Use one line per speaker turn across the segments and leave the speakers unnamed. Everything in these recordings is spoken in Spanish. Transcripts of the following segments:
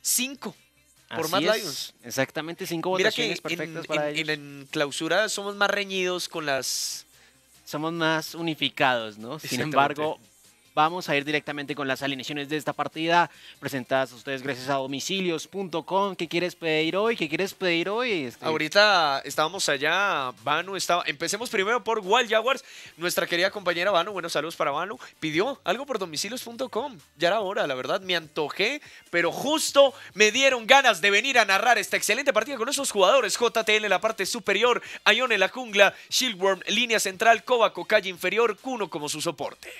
5 cinco
por más
Exactamente, cinco Mira votaciones perfectas en, para en, en clausura somos más reñidos con las somos más unificados, ¿no? Sin embargo, Vamos a ir directamente con las alineaciones de esta partida, presentadas a ustedes gracias a domicilios.com. ¿Qué quieres pedir hoy? ¿Qué quieres pedir hoy? Este, Ahorita estábamos
allá, Vanu estaba... Empecemos primero por Wild Jaguars. Nuestra querida compañera Vanu, buenos saludos para Vanu, pidió algo por domicilios.com. Ya era hora, la verdad, me antojé, pero justo me dieron ganas de venir a narrar esta excelente partida con esos jugadores. JTL en la parte superior, Ayone en la jungla, Shieldworm, línea central, Cobaco, calle inferior, Kuno como su soporte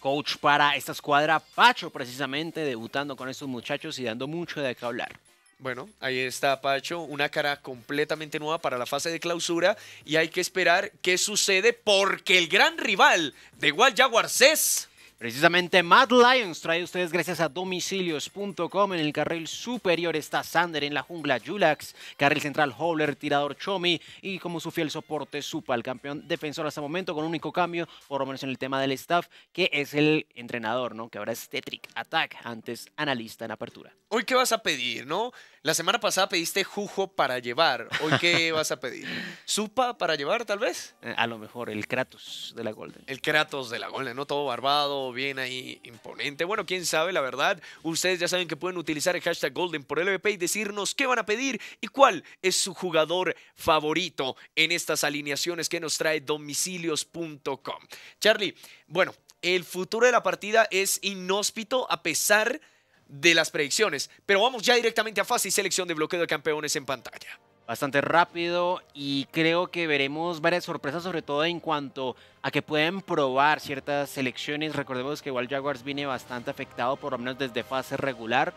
coach para esta escuadra Pacho, precisamente debutando con estos muchachos y dando mucho de qué hablar. Bueno, ahí está Pacho, una cara completamente nueva para la fase de clausura y hay que esperar qué sucede porque el gran rival de Guadalajara es Precisamente Mad Lions trae a ustedes gracias a domicilios.com. En el carril superior está Sander en la jungla Julax, carril central Hobler, tirador Chomi y como su fiel soporte Supa, el campeón defensor hasta el momento con un único cambio, por lo menos en el tema del staff, que es el entrenador, ¿no? Que ahora es Tetric Attack, antes analista en apertura. Hoy
qué vas a pedir, ¿no? La semana pasada pediste jujo para llevar. ¿Hoy qué vas a pedir? ¿Supa para llevar, tal vez? Eh, a lo mejor, el Kratos de la Golden. El Kratos de la Golden, ¿no? Todo barbado, bien ahí, imponente. Bueno, quién sabe, la verdad. Ustedes ya saben que pueden utilizar el hashtag Golden por LVP y decirnos qué van a pedir y cuál es su jugador favorito en estas alineaciones que nos trae domicilios.com. Charlie, bueno, el futuro de la partida es inhóspito a pesar de las predicciones.
Pero vamos ya directamente a fase y selección de bloqueo de campeones en pantalla. Bastante rápido y creo que veremos varias sorpresas, sobre todo en cuanto a que pueden probar ciertas selecciones. Recordemos que igual Jaguars viene bastante afectado, por lo menos desde fase regular.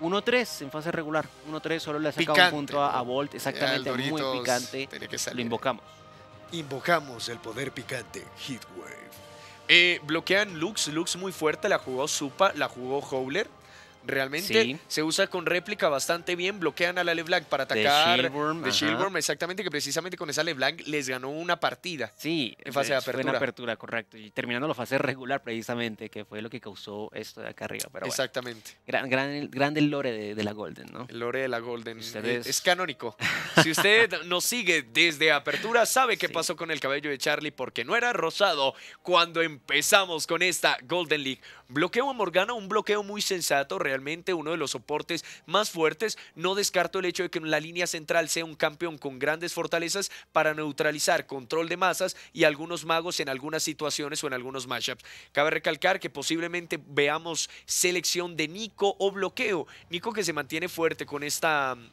1-3 en fase regular, 1-3 solo le ha sacado un punto a, Volt, exactamente, muy picante. Lo invocamos. Invocamos el poder picante
Heatwave. Eh, bloquean Lux, Lux muy fuerte, la jugó Supa, la jugó Howler. Realmente se usa con réplica bastante bien, bloquean a la LeBlanc para atacar. De Shieldworm. exactamente, que precisamente con esa LeBlanc les ganó una partida. Sí, en fase de apertura.
correcto. Y terminando la fase regular, precisamente, que fue lo que causó esto de acá arriba. exactamente. gran, gran, grande lore de, la Golden, ¿no? El lore de la Golden. Eh, es canónico. si usted
nos sigue desde apertura, sabe qué pasó con el cabello de Charlie, porque no era rosado cuando empezamos con esta Golden League. Bloqueo a Morgana, un bloqueo muy sensato, realmente uno de los soportes más fuertes. No descarto el hecho de que la línea central sea un campeón con grandes fortalezas para neutralizar control de masas y algunos magos en algunas situaciones o en algunos matchups. Cabe recalcar que posiblemente veamos selección de Nico o bloqueo. Nico que se mantiene fuerte con este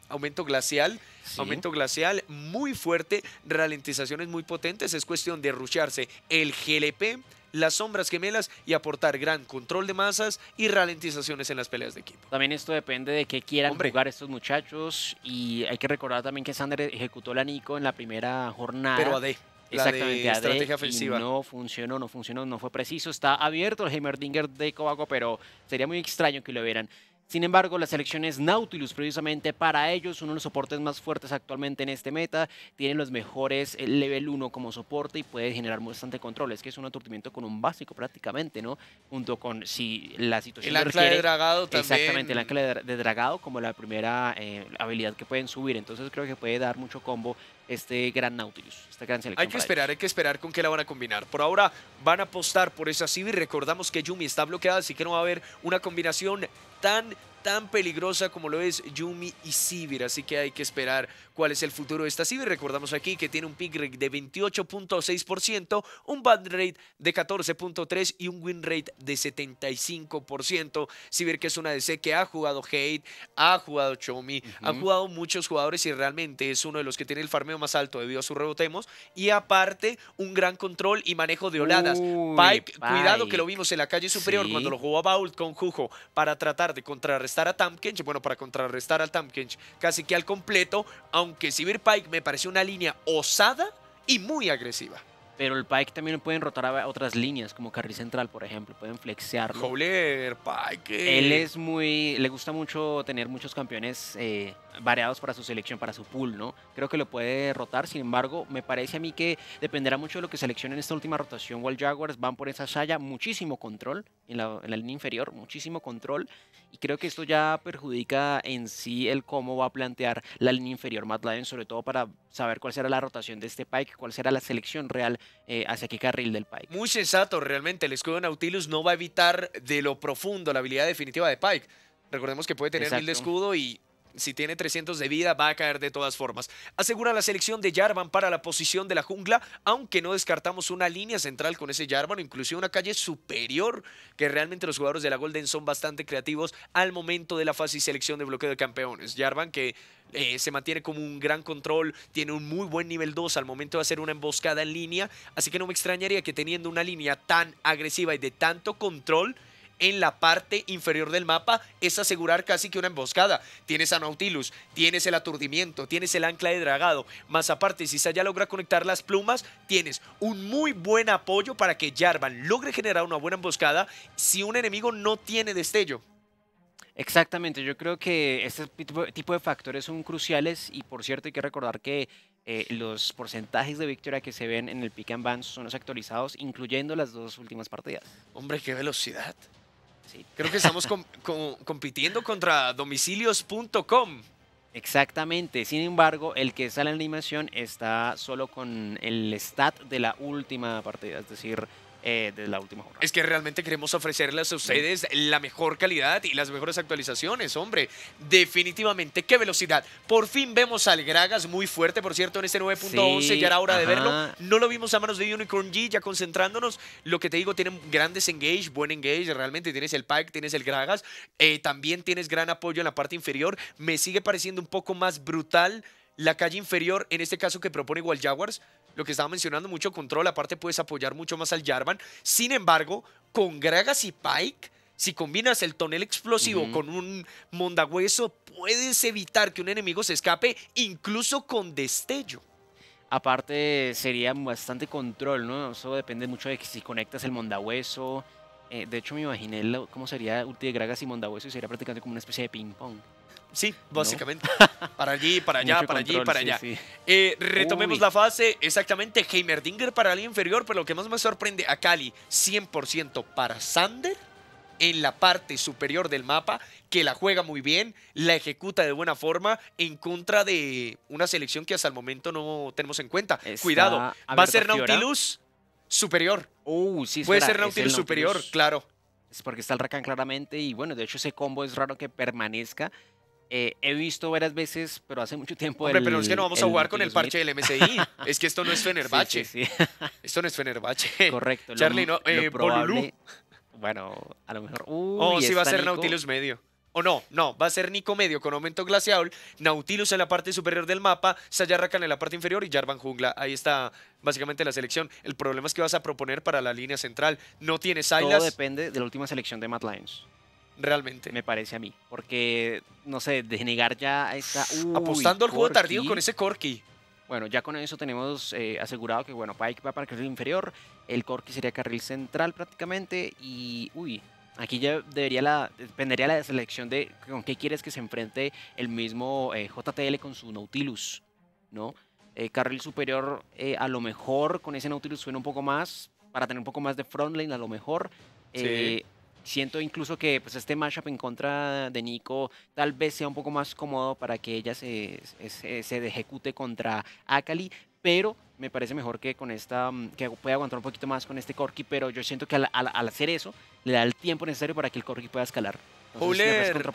aumento glacial, aumento glacial muy fuerte, ralentizaciones muy potentes. Es cuestión de rucharse el GLP las sombras gemelas y aportar gran control de masas y ralentizaciones en las peleas de equipo.
También esto depende de qué quieran jugar estos muchachos y hay que recordar también que Sander ejecutó la Nico en la primera jornada. Pero AD. Exactamente, la de estrategia ofensiva. no funcionó, no funcionó, no fue preciso. Está abierto el Heimerdinger de Cobaco, pero sería muy extraño que lo vieran. Sin embargo, la selección es Nautilus, precisamente para ellos, uno de los soportes más fuertes actualmente en este meta. Tiene los mejores eh, level 1 como soporte y puede generar bastante control. Es que es un aturdimiento con un básico prácticamente, ¿no? Junto con si la situación. El ancla de dragado también. Exactamente, el ancla de, dragado como la primera eh, habilidad que pueden subir. Entonces creo que puede dar mucho combo este gran Nautilus, esta gran selección. Hay que esperar, hay que esperar con qué la van a combinar. Por ahora van a apostar por esa
Civi. Recordamos que Yumi está bloqueada, así que no va a haber una combinación están tan peligrosa como lo es Yumi y Sivir, así que hay que esperar cuál es el futuro de esta Sivir. Recordamos aquí que tiene un pick rate de 28.6%, un bad rate de 14.3% y un win rate de 75%. Sivir que es una DC que ha jugado Hate, ha jugado Chomi, ha jugado muchos jugadores y realmente es uno de los que tiene el farmeo más alto debido a su rebotemos y aparte un gran control y manejo de oladas. Pipe, cuidado que lo vimos en la calle superior cuando lo jugó Bault con Jujo para tratar de contrarrestar a Tamkench, bueno, para contrarrestar al Tamkench casi que al completo, aunque Sivir Pike me pareció una línea
osada y muy agresiva. Pero el Pike también pueden rotar a otras líneas, como carril central, por ejemplo. Pueden flexearlo.
Joder, Pike. Eh. Él es
muy. Le gusta mucho tener muchos campeones eh, variados para su selección, para su pool, ¿no? Creo que lo puede rotar sin embargo, me parece a mí que dependerá mucho de lo que seleccionen en esta última rotación Wall Jaguars, van por esa saya, muchísimo control en la, en la línea inferior, muchísimo control, y creo que esto ya perjudica en sí el cómo va a plantear la línea inferior Matt Lyon, sobre todo para saber cuál será la rotación de este Pike, cuál será la selección real eh, hacia qué carril del Pike.
Muy sensato, realmente, el escudo de Nautilus no va a evitar de lo profundo la habilidad definitiva de Pike. Recordemos que puede tener el mil escudo y si tiene 300 de vida, va a caer de todas formas. Asegura la selección de Jarvan para la posición de la jungla, aunque no descartamos una línea central con ese Jarvan, inclusive una calle superior, que realmente los jugadores de la Golden son bastante creativos al momento de la fase y selección de bloqueo de campeones. Jarvan que eh, se mantiene como un gran control, tiene un muy buen nivel 2 al momento de hacer una emboscada en línea, así que no me extrañaría que teniendo una línea tan agresiva y de tanto control, en la parte inferior del mapa es asegurar casi que una emboscada. Tienes a Nautilus, tienes el aturdimiento, tienes el ancla de dragado. Más aparte, si Saya logra conectar las plumas, tienes un muy buen apoyo para que Jarvan logre generar una
buena emboscada si un enemigo no tiene destello. Exactamente, yo creo que este tipo de factores son cruciales y por cierto hay que recordar que eh, los porcentajes de victoria que se ven en el pick and ban son los actualizados, incluyendo las dos últimas partidas. Hombre, qué velocidad. Creo que estamos compitiendo contra domicilios.com. Exactamente, sin embargo, el que está en la animación está solo con el stat de la última partida, es decir, eh, de la última jornada. Es
que realmente queremos ofrecerles a ustedes la mejor calidad y las mejores actualizaciones, hombre. Definitivamente, qué velocidad. Por fin vemos al Gragas muy fuerte, por cierto, en este 9.11, ya era hora de verlo. No lo vimos a manos de Unicorn G, ya concentrándonos. Lo que te digo, tienen grandes engage, buen engage, realmente tienes el pack, tienes el Gragas, eh, también tienes gran apoyo en la parte inferior. Me sigue pareciendo un poco más brutal la calle inferior, en este caso que propone igual Jaguars, lo que estaba mencionando, mucho control, aparte puedes apoyar mucho más al Jarvan. Sin embargo, con Gragas y Pike, si combinas el tonel explosivo con un mondagüeso, puedes evitar que un enemigo se escape, incluso con destello.
Aparte, sería bastante control, ¿no? Eso depende mucho de si conectas el mondagüeso. Eh, de hecho, me imaginé cómo sería ulti de Gragas y mondagüeso y sería prácticamente como una especie de ping-pong. Sí, básicamente. Para allí, para allá, para allí, para allá. Eh, retomemos la
fase. Exactamente, Heimerdinger para el inferior, pero lo que más me sorprende a Cali, 100% para Sander en la parte superior del mapa, que la juega muy bien, la ejecuta de buena forma en contra de una selección que hasta el momento no tenemos en cuenta. Cuidado, va a ser Nautilus superior. Uh, Puede ser Nautilus, Nautilus superior,
claro. Es porque está el Rakan claramente y bueno, de hecho ese combo es raro que permanezca. Eh, he visto varias veces, pero hace mucho tiempo. Hombre, el, pero es que no vamos a jugar con el parche del MCI. es que esto no es Fenerbache. Esto no es Fenerbache. Correcto. Charlie, no, eh, Bueno, a lo mejor. O oh, si va a ser Nautilus
medio. O no, no, va a ser Nico medio con aumento glacial, Nautilus en la parte superior del mapa, Sayarracan en la parte inferior y Jarvan jungla. Ahí está básicamente la selección. El problema es que vas a proponer para la línea central. No tienes Silas. Todo
depende de la última selección de Mad Lions realmente. Me parece a mí. Porque, no sé, denegar ya a esta. Apostando al juego tardío con ese Corky. Bueno, ya con eso tenemos eh, asegurado que, bueno, Pike va para el carril inferior, el Corky sería carril central prácticamente y, uy, aquí ya debería la, dependería la selección de con qué quieres que se enfrente el mismo eh, JTL con su Nautilus, ¿no? Eh, carril superior a lo mejor con ese Nautilus suena un poco más, para tener un poco más de frontline a lo mejor. Sí siento incluso que pues, este matchup en contra de Nico tal vez sea un poco más cómodo para que ella se, ejecute contra Akali, pero me parece mejor que con esta mm, que pueda aguantar un poquito más con este Corki, pero yo siento que al, hacer eso le da el tiempo necesario para que el Corki pueda escalar.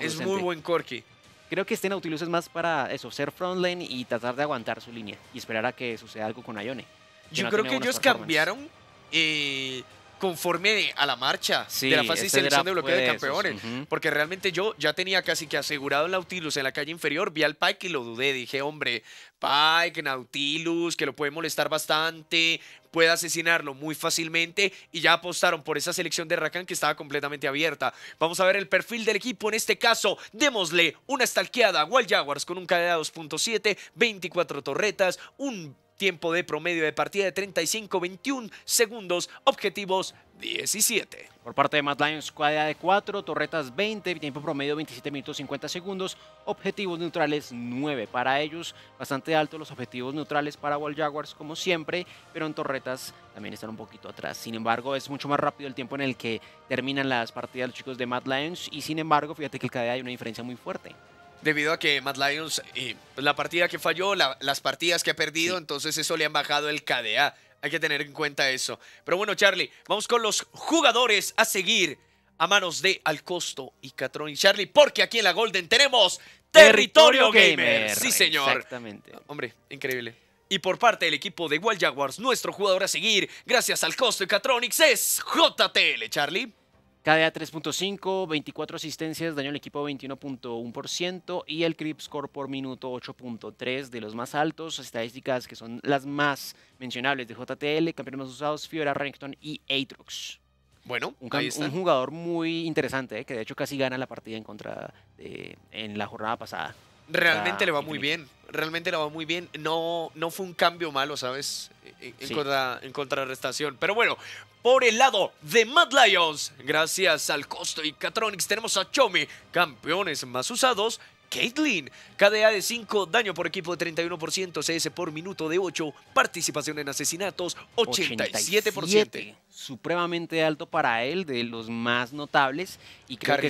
es muy buen Corki. Creo que este Nautilus es más para eso, ser frontline y tratar de aguantar su línea y esperar a que suceda algo con Ione. Yo creo que ellos cambiaron
eh, conforme a la marcha de la fase de selección de bloqueo de pues, campeones. Porque realmente yo ya tenía casi que asegurado el Nautilus en la calle inferior, vi al Pike y lo dudé. Dije, hombre, Pike, Nautilus, que lo puede molestar bastante, puede asesinarlo muy fácilmente y ya apostaron por esa selección de Rakan que estaba completamente abierta. Vamos a ver el perfil del equipo en este caso. Démosle una stalkeada a Wild Jaguars con un KDA 2.7, 24 torretas, un Tiempo
de promedio de partida de 35-21 segundos. Objetivos 17. Por parte de Mad Lions, cuadra de 4, torretas 20, tiempo promedio 27 minutos 50 segundos, objetivos neutrales 9. Para ellos, bastante alto los objetivos neutrales para Wall Jaguars, como siempre, pero en torretas también están un poquito atrás. Sin embargo, es mucho más rápido el tiempo en el que terminan las partidas los chicos de Mad Lions, y sin embargo, fíjate que cada día hay una diferencia muy fuerte
debido a que Mad Lions, y eh, pues, la partida que falló, las partidas que ha perdido, entonces eso le han bajado el KDA. Hay que tener en cuenta eso. Pero bueno, Charlie, vamos con los jugadores a seguir a manos de Alcosto y Catrón Charlie, porque aquí en la Golden tenemos Territorio, Gamer. Sí, señor. Exactamente. Hombre, increíble. Y por parte del equipo de Wild Jaguars, nuestro jugador a seguir, gracias al costo y Catronics, es JTL,
Charlie. KDA 3.5, 24 asistencias, daño al equipo 21.1% y el creep score por minuto 8.3 de los más altos, estadísticas que son las más mencionables de JTL, campeones más usados, Fiora, Rankton y Aatrox. Bueno, un, jugador muy interesante, eh, que de hecho casi gana la partida en contra en la jornada pasada. Realmente ah, le va muy
bien. Realmente le va muy bien. No, no fue un cambio malo, ¿sabes? E, e, en, contra, en contrarrestación. Pero bueno, por el lado de Mad Lions, gracias al costo y Catronics, tenemos a Chomi, campeones más usados Caitlyn. KDA de 5, daño por equipo de 31%, CS por minuto de 8, participación en asesinatos 87%.
supremamente alto para él, de los más notables. Y creo que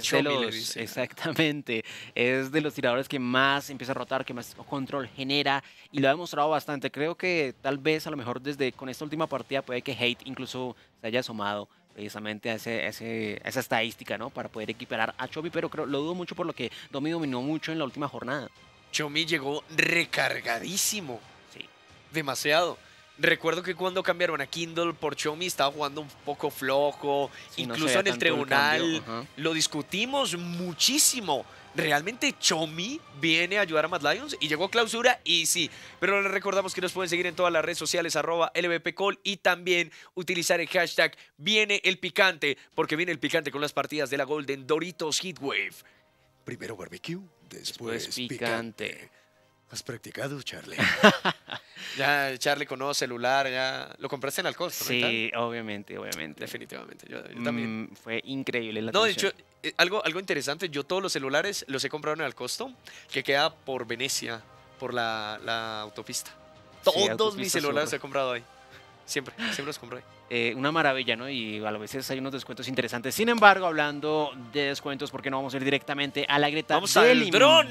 exactamente, es de los tiradores que más empieza a rotar, que más control genera y lo ha demostrado bastante. Creo que tal vez a lo mejor desde con esta última partida puede que Hate incluso se haya asomado precisamente ese, esa estadística, ¿no? Para poder equiparar a Chomi, pero lo dudo mucho por lo que Domi dominó mucho en la última jornada. Chomi llegó recargadísimo. Sí. Demasiado.
Recuerdo que cuando cambiaron a Kindle por Chomi estaba jugando un poco flojo, incluso en el tribunal lo discutimos muchísimo realmente Chomi viene a ayudar a Mad Lions y llegó clausura y sí. Pero les recordamos que nos pueden seguir en todas las redes sociales, arroba Call, y también utilizar el hashtag viene el picante, porque viene el picante con las partidas de la Golden Doritos Heatwave. Primero barbecue, después, picante. picante. ¿Has practicado, Charlie? Ya Charlie conoce celular, ya lo compraste en Alcosto? Sí, obviamente, obviamente. Definitivamente, yo, también. Mm,
fue increíble la No, de hecho,
eh, algo, algo interesante, yo todos los celulares los he comprado en Alcosto,
que queda por Venecia, por la, autopista. Todos mis celulares los he comprado ahí. Siempre, siempre los compro eh, una maravilla, ¿no? Y a lo veces hay unos descuentos interesantes. Sin embargo, hablando de descuentos, ¿por qué no vamos a ir directamente a la grieta vamos al dron.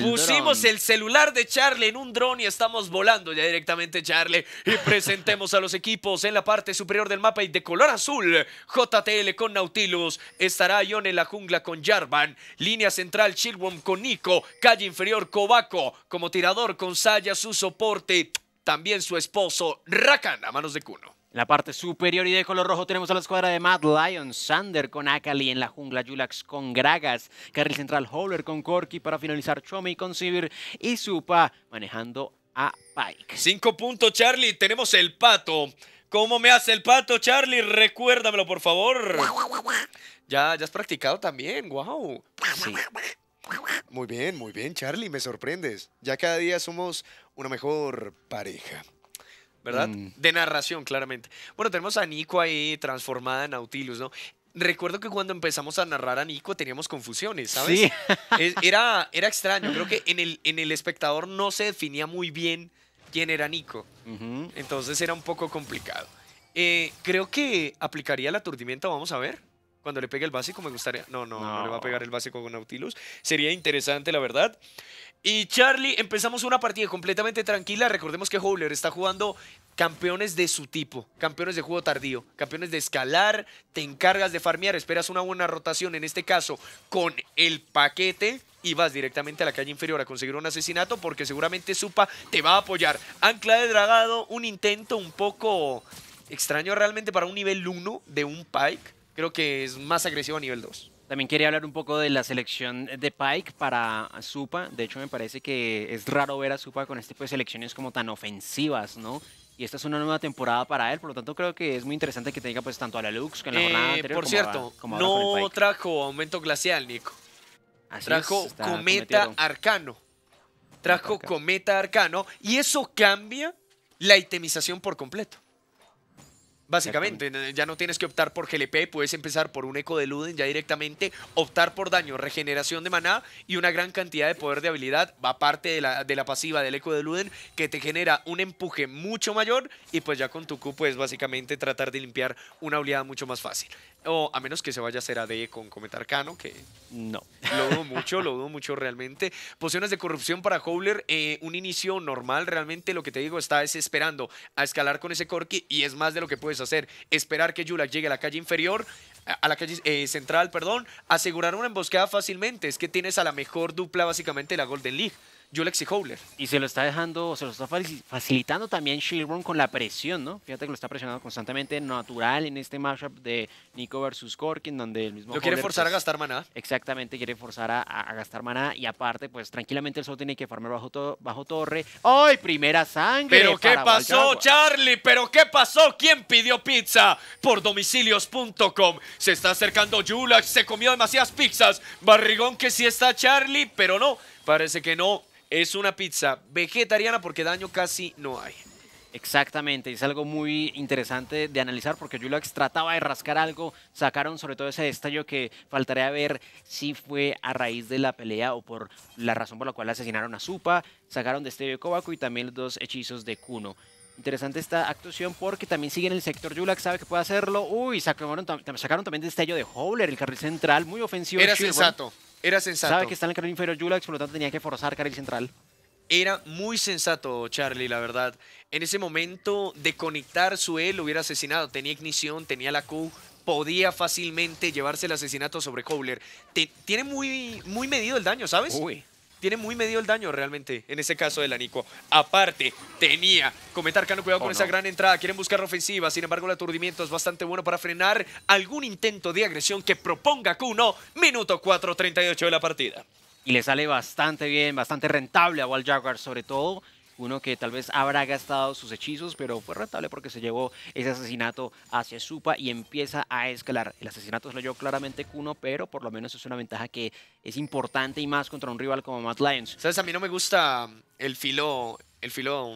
Pusimos
el celular de Charlie en un dron y estamos volando ya directamente, Charlie. Y presentemos a los equipos en la parte superior del mapa y de color azul. JTL con Nautilus, estará Ion en la jungla con Jarvan, línea central Chilwom con Nico, calle inferior Kobako. como tirador con Saya su soporte también su
esposo Rakan a manos de Kuno. En la parte superior y de color rojo tenemos a la escuadra de Mad Lion, Sander con Akali en la jungla, Yulax con Gragas, carril central Howler con Corky para finalizar Chomi con Sivir y Supa manejando a Pike. Cinco puntos
Charlie, tenemos el pato. ¿Cómo me hace el pato Charlie? Recuérdamelo por favor. Ya, has practicado también, wow. Sí. Muy bien, muy bien, Charlie, me sorprendes. Ya cada día somos una mejor pareja. ¿Verdad? Mm. De narración, claramente. Bueno, tenemos a Nico ahí transformada en Nautilus, ¿no? Recuerdo que cuando empezamos a narrar a Nico teníamos confusiones, ¿sabes? era, era extraño. Creo que en el, en el espectador no se definía muy bien quién era Nico. Entonces era un poco complicado. Eh, creo que aplicaría el aturdimiento, vamos a ver cuando le pegue el básico me gustaría... No, no, no, le va a pegar el básico con Nautilus. Sería interesante, la verdad. Y Charlie, empezamos una partida completamente tranquila. Recordemos que Howler está jugando campeones de su tipo, campeones de juego tardío, campeones de escalar, te encargas de farmear, esperas una buena rotación, en este caso con el paquete y vas directamente a la calle inferior a conseguir un asesinato porque seguramente Supa te va a apoyar. Ancla de dragado, un intento un poco extraño realmente para un nivel 1 de un Pike creo
que es más agresivo a nivel 2. También quería hablar un poco de la selección de Pike para Supa. De hecho, me parece que es raro ver a Supa con este tipo de selecciones como tan ofensivas, ¿no? Y esta es una nueva temporada para él, por lo tanto creo que es muy interesante que tenga pues tanto a la Lux que en la eh, jornada anterior. Por cierto, como no
trajo aumento glacial, Nico. trajo cometa arcano. Trajo cometa arcano y eso cambia la itemización por completo. Básicamente, ya no tienes que optar por GLP, puedes empezar por un eco de Luden ya directamente, optar por daño, regeneración de maná y una gran cantidad de poder de habilidad, aparte de la, de la pasiva del eco de Luden, que te genera un empuje mucho mayor y pues ya con tu Q puedes básicamente tratar de limpiar una oleada mucho más fácil. O a menos que se vaya a hacer AD con Cometarcano, Arcano, que no. Lo dudo mucho, lo dudo mucho realmente. Pociones de corrupción para Howler, eh, un inicio normal. Realmente lo que te digo está es esperando a escalar con ese Corki y es más de lo que puedes hacer. Esperar que Yulak llegue a la calle inferior, a la calle eh, central, perdón, asegurar una emboscada fácilmente. Es que tienes a la mejor dupla básicamente
de la Golden League. Julexi Howler. Y se lo está dejando, se lo está facilitando también Shilburn con la presión, ¿no? Fíjate que lo está presionando constantemente, natural en este matchup de Nico versus Corkin, donde el mismo. Lo quiere forzar a pues, gastar maná. Exactamente, quiere forzar a, gastar maná. Y aparte, pues tranquilamente el solo tiene que farmar bajo, torre. ¡Ay, primera sangre! ¿Pero qué pasó,
Charlie? ¿Pero qué pasó? ¿Quién pidió pizza? Por domicilios.com. Se está acercando Julex, se comió demasiadas pizzas. Barrigón que sí está Charlie, pero no. Parece que no. Es una pizza vegetariana porque daño
casi no hay. Exactamente, es algo muy interesante de analizar porque Yulax trataba de rascar algo, sacaron sobre todo ese destello que faltaría ver si fue a raíz de la pelea o por la razón por la cual asesinaron a Supa, sacaron destello de Kobaku y también los dos hechizos de Kuno. Interesante esta actuación porque también sigue en el sector Yulax, sabe que puede hacerlo. Uy, sacaron, sacaron también destello de Howler, el carril central, muy ofensivo. Era sensato era sensato. Sabe que está en el carril inferior por lo tanto tenía que forzar carril central.
Era muy sensato, Charlie, la verdad. En ese momento de conectar su él lo hubiera asesinado. Tenía ignición, tenía la Q, podía fácilmente llevarse el asesinato sobre Cobler. tiene muy, muy medido el daño, ¿sabes? Uy tiene muy medio el daño realmente en ese caso de anico Aparte, tenía Cometa Arcano, cuidado con esa gran entrada, quieren buscar ofensiva, sin embargo el aturdimiento es bastante bueno para frenar algún intento de agresión que proponga Kuno, minuto 4.38 de la partida.
Y le sale bastante bien, bastante rentable a Wall Jaguar sobre todo, uno que tal vez habrá gastado sus hechizos, pero fue rentable porque se llevó ese asesinato hacia Supa y empieza a escalar. El asesinato se lo llevó claramente Kuno, pero por lo menos es una ventaja que es importante y más contra un rival como Matt Lions. Sabes, a mí no me gusta el filo, el filo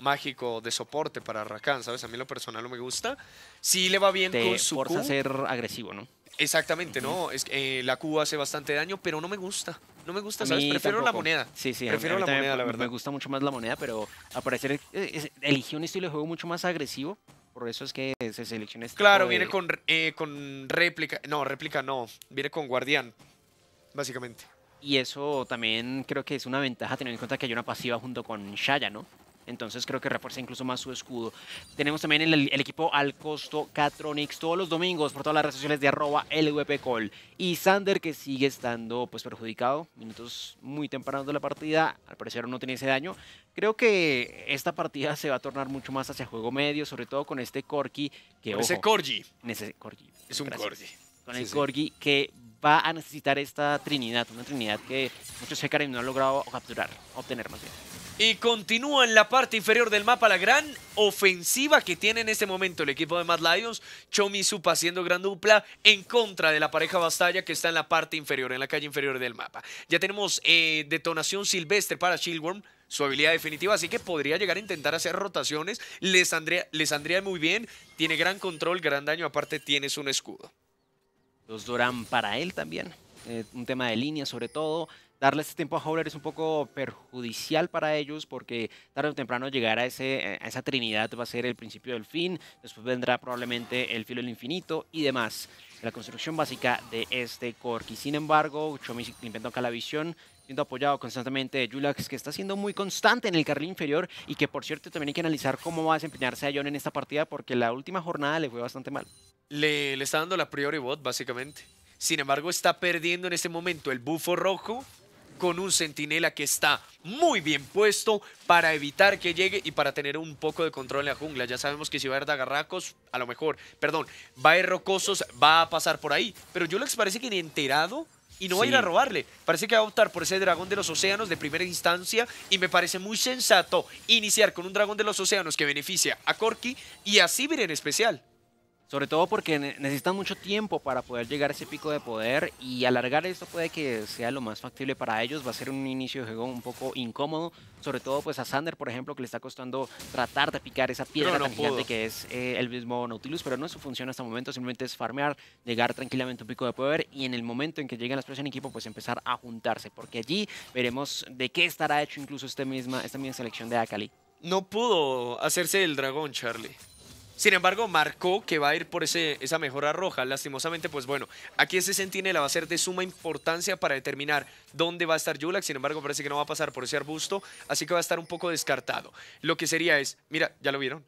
mágico de
soporte para Rakan, ¿sabes? A mí lo personal no me gusta. Sí le va bien con su forza a ser agresivo, ¿no? Exactamente, no. Es, eh, la Cuba hace bastante daño, pero no me gusta. No me gusta, ¿sabes? Prefiero la moneda. Sí, sí, prefiero la moneda, la verdad. Me
gusta mucho más la moneda, pero a parecer eh, eligió un estilo de juego mucho más agresivo. Por eso es que se selecciona este. Claro, viene con,
eh, con réplica.
No, réplica no. Viene con guardián, básicamente. Y eso también creo que es una ventaja teniendo en cuenta que hay una pasiva junto con Shaya, ¿no? Entonces creo que refuerza incluso más su escudo. Tenemos también el, equipo al costo Catronix todos los domingos por todas las redes sociales de arroba Call. Y Sander que sigue estando pues perjudicado, minutos muy tempranos de la partida, al parecer no tenía ese daño. Creo que esta partida se va a tornar mucho más hacia juego medio, sobre todo con este Corki que... ese Corgi. Ese corgi es un Corgi. Con el Corgi que va a necesitar esta Trinidad, una Trinidad que muchos Hecarim no han logrado capturar, obtener más bien.
Y continúa en la parte inferior del mapa la gran ofensiva que tiene en este momento el equipo de Mad Lions. Chomi su haciendo gran dupla en contra de la pareja Bastalla que está en la parte inferior, en la calle inferior del mapa. Ya tenemos eh, detonación silvestre para Shieldworm su habilidad definitiva, así que podría llegar a intentar hacer rotaciones. Les andría, muy bien, tiene gran control, gran daño, aparte tienes un escudo.
Los Doran para él también, eh, un tema de línea sobre todo darle este tiempo a Howler es un poco perjudicial para ellos porque tarde o temprano llegar a, ese, eh, a esa trinidad va a ser el principio del fin, después vendrá probablemente el filo del infinito y demás. La construcción básica de este Corky Sin embargo, Chomi inventó acá la visión, siendo apoyado constantemente de Julax que está siendo muy constante en el carril inferior y que por cierto también hay que analizar cómo va a desempeñarse a John en esta partida porque la última jornada le fue bastante mal.
Le, le está dando la priori bot, básicamente. Sin embargo, está perdiendo en este momento el bufo rojo con un centinela que está muy bien puesto para evitar que llegue y para tener un poco de control en la jungla. Ya sabemos que si va a haber dagarracos, a lo mejor, perdón, va a ir rocosos, va a pasar por ahí. Pero yo les parece que ni enterado y no va a ir a robarle. Parece que va a optar por ese dragón de los océanos de primera instancia y me parece muy sensato iniciar con un dragón de los océanos que beneficia
a Corki y a Sibir en especial. Sobre todo porque necesitan mucho tiempo para poder llegar a ese pico de poder y alargar esto puede que sea lo más factible para ellos. Va a ser un inicio de juego un poco incómodo, sobre todo pues a Sander, por ejemplo, que le está costando tratar de picar esa piedra tan gigante que es eh, el mismo Nautilus, pero no es su función hasta el momento, simplemente es farmear, llegar tranquilamente a un pico de poder y en el momento en que lleguen las personas en equipo, pues empezar a juntarse, porque allí veremos de qué estará hecho incluso este misma, esta misma selección de Akali.
No pudo hacerse el dragón, Charlie. Sin embargo, marcó que va a ir por ese, esa mejora roja. Lastimosamente, pues bueno, aquí ese centinela va a ser de suma importancia para determinar dónde va a estar Yulax. Sin embargo, parece que no va a pasar por ese arbusto, así que va a estar un poco descartado. Lo que sería es, mira, ya lo vieron.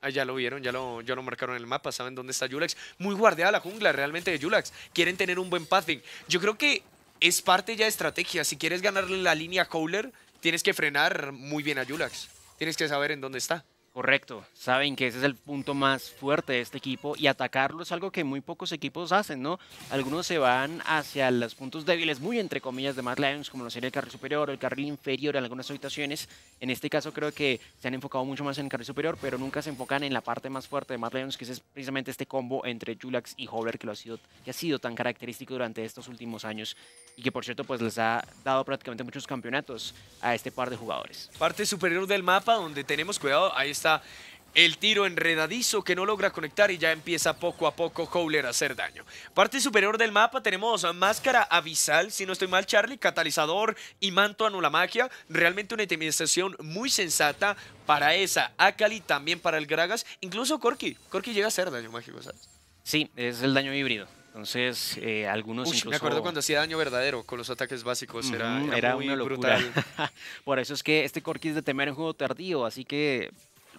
Ah, ya lo vieron, ya lo, ya lo marcaron en el mapa, saben dónde está Yulax. Muy guardada la jungla realmente de Yulax. Quieren tener un buen pathing. Yo creo que es parte ya de estrategia. Si quieres ganarle la línea Cowler, tienes que frenar muy bien a Yulax. Tienes que saber en dónde está. Correcto,
saben que ese es el punto más fuerte de este equipo y atacarlo es algo que muy pocos equipos hacen, ¿no? Algunos se van hacia los puntos débiles, muy entre comillas, de Mad Lions, como lo sería el carril superior o el carril inferior en algunas habitaciones. En este caso creo que se han enfocado mucho más en el carril superior, pero nunca se enfocan en la parte más fuerte de Mad Lions, que es precisamente este combo entre Julax y Hover, que, lo ha sido, que ha sido tan característico durante estos últimos años y que por cierto pues les ha dado prácticamente muchos campeonatos a este par de jugadores.
Parte superior del mapa donde tenemos cuidado, ahí el tiro enredadizo que no logra conectar y ya empieza poco a poco Howler a hacer daño. Parte superior del mapa tenemos Máscara Abisal, si no estoy mal Charlie, Catalizador y Manto Anula Magia. Realmente una itemización muy sensata para esa Akali, también para el Gragas, incluso Corki. Corki llega a hacer daño mágico, ¿sabes?
Sí, es el daño híbrido. Entonces, eh, algunos incluso... Me acuerdo cuando hacía daño verdadero
con los ataques básicos. Era, muy Brutal.
Por eso es que este Corki es de temer en juego tardío, así que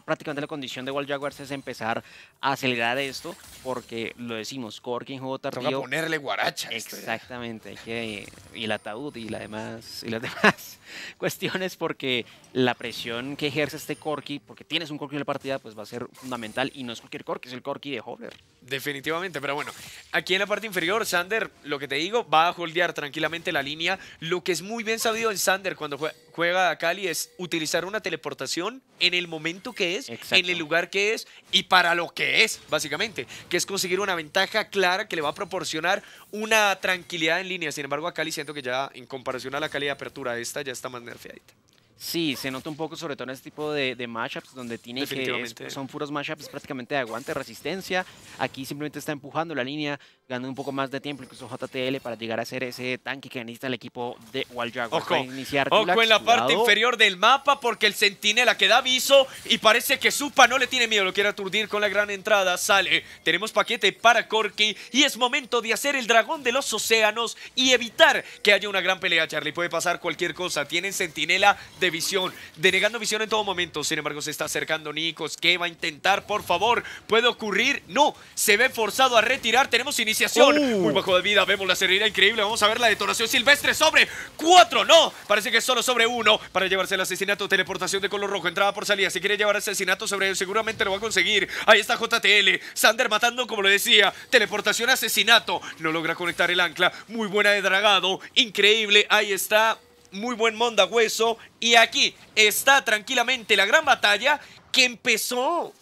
prácticamente la condición de Wall Jaguars es empezar a acelerar esto, porque lo decimos, en juego tardío. Y ponerle guaracha. Este. Exactamente, y el ataúd y, la demás, y las demás cuestiones, porque la presión que ejerce este Corky, porque tienes un Corky en la partida, pues va a ser fundamental, y no es cualquier Corky, es el Corky de Hover.
Definitivamente, pero bueno, aquí en la parte inferior, Sander, lo que te digo, va a holdear tranquilamente la línea, lo que es muy bien sabido en Sander cuando juega juega a Cali es utilizar una teleportación en el momento que es, en el lugar que es y para lo que es, básicamente, que es conseguir una ventaja clara que le va a proporcionar una tranquilidad en línea. Sin embargo, a Cali siento que ya, en comparación a la calidad de apertura, esta
ya está más nerfeadita. Sí, se nota un poco, sobre todo en este tipo de, de matchups, donde tiene que. son puros matchups prácticamente de aguante, resistencia. Aquí simplemente está empujando la línea, ganó un poco más de tiempo, incluso JTL, para llegar a ser ese tanque que necesita el equipo de Wild Ojo, para iniciar ojo en la parte inferior
del mapa, porque el Sentinela que da aviso y parece que Supa no le tiene miedo, lo quiere aturdir con la gran entrada, sale. Tenemos paquete para Corky y es momento de hacer el dragón de los océanos y evitar que haya una gran pelea, Charlie. Puede pasar cualquier cosa, tienen Sentinela de visión, denegando visión en todo momento, sin embargo se está acercando Nikos, que va a intentar, por favor? ¿Puede ocurrir? No, se ve forzado a retirar, tenemos inicio iniciación. Uh. Muy bajo de vida, vemos la serena increíble. Vamos a ver la detonación silvestre sobre cuatro. No, parece que es solo sobre uno para llevarse el asesinato. Teleportación de color rojo, entrada por salida. Si quiere llevar asesinato sobre él, seguramente lo va a conseguir. Ahí está JTL. Sander matando, como le decía. Teleportación, asesinato. No logra conectar el ancla. Muy buena de dragado. Increíble. Ahí está. Muy buen monda hueso. Y aquí está tranquilamente la gran batalla que empezó.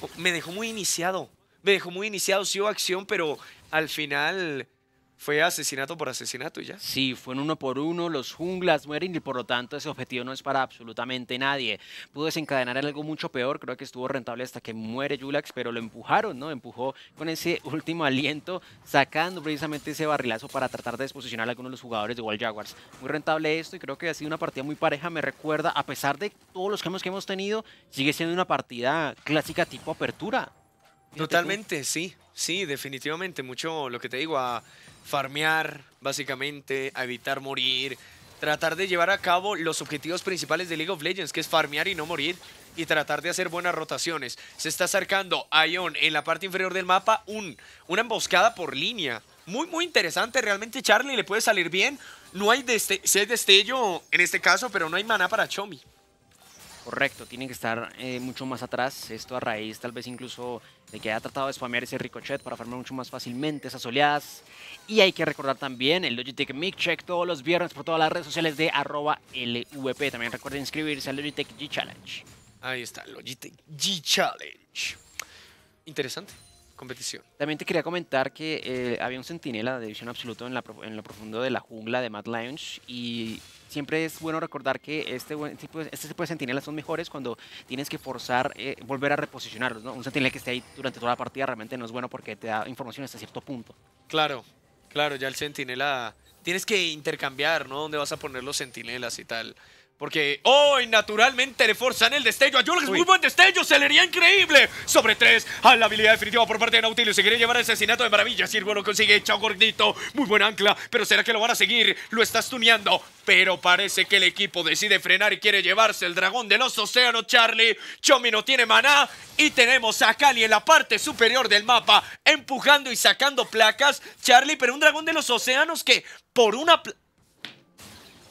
Oh, me dejó muy iniciado me dejó muy iniciado, sí acción, pero al final
fue asesinato por asesinato y ya. Sí, fue uno por uno, los junglas mueren y por lo tanto ese objetivo no es para absolutamente nadie. Pudo desencadenar algo mucho peor, creo que estuvo rentable hasta que muere Julax, pero lo empujaron, ¿no? Empujó con ese último aliento, sacando precisamente ese barrilazo para tratar de desposicionar a algunos de los jugadores de Wall Jaguars. Muy rentable esto y creo que ha sido una partida muy pareja, me recuerda, a pesar de todos los cambios que hemos tenido, sigue siendo una partida clásica tipo apertura. Totalmente,
sí. Sí, definitivamente. Mucho lo que te digo, a farmear, básicamente, a evitar morir, tratar de llevar a cabo los objetivos principales de League of Legends, que es farmear y no morir, y tratar de hacer buenas rotaciones. Se está acercando a Ion en la parte inferior del mapa, un, una emboscada por línea. Muy, muy interesante. Realmente Charlie le puede salir bien. No hay, hay destello en este caso, pero no hay maná para Chomi.
Correcto, tienen que estar eh, mucho más atrás. Esto a raíz tal vez incluso de que haya tratado de spamear ese ricochet para farmar mucho más fácilmente esas oleadas. Y hay que recordar también el Logitech Mic Check todos los viernes por todas las redes sociales de arroba LVP. También recuerden inscribirse al Logitech G Challenge. Ahí está, Logitech G Challenge. Interesante competición. También te quería comentar que eh, había un sentinela de división absoluto en, lo profundo de la jungla de Matt Lounge y siempre es bueno recordar que este, tipo, este tipo de sentinelas son mejores cuando tienes que forzar, eh, volver a reposicionarlos. Un sentinela que esté ahí durante toda la partida realmente no es bueno porque te da información hasta cierto punto. Claro,
claro, ya el sentinela... Tienes que intercambiar, ¿no? Dónde vas a poner los sentinelas y tal. Porque hoy, naturalmente, le forzan el destello a Jurgens. Muy buen destello, se increíble. Sobre tres, a la habilidad definitiva por parte de Nautilus. Se quiere llevar el asesinato de maravilla. Sirvo lo consigue. Chao, gordito. Muy buen ancla. Pero será que lo van a seguir? Lo estás tuneando. Pero parece que el equipo decide frenar y quiere llevarse el dragón de los océanos, Charlie. Chomi no tiene maná. Y tenemos a Cali en la parte superior del mapa, empujando y sacando placas. Charlie, pero un dragón de los océanos que por una.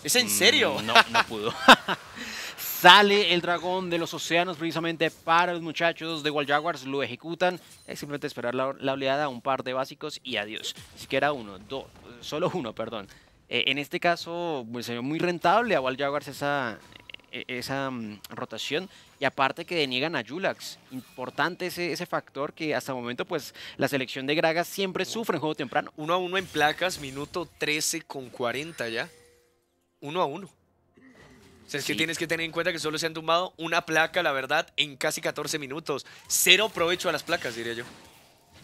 ¿Es en serio? Mm, no, no
pudo. Sale el dragón de los océanos precisamente para los muchachos de Jaguars, lo ejecutan, es simplemente esperar la, oleada oleada, un par de básicos y adiós. Ni siquiera uno, dos, solo uno, perdón. Eh, en este caso, pues, se muy rentable a Jaguars esa, e, esa mm, rotación y aparte que deniegan a Julax. Importante ese, ese, factor que hasta el momento pues la selección de Gragas siempre sufre en juego temprano. Uno a uno en placas, minuto 13 con 40 ya uno a uno. O sea, es que tienes
que tener en cuenta que solo se han tumbado una placa, la verdad, en casi 14 minutos. Cero provecho a las placas, diría yo.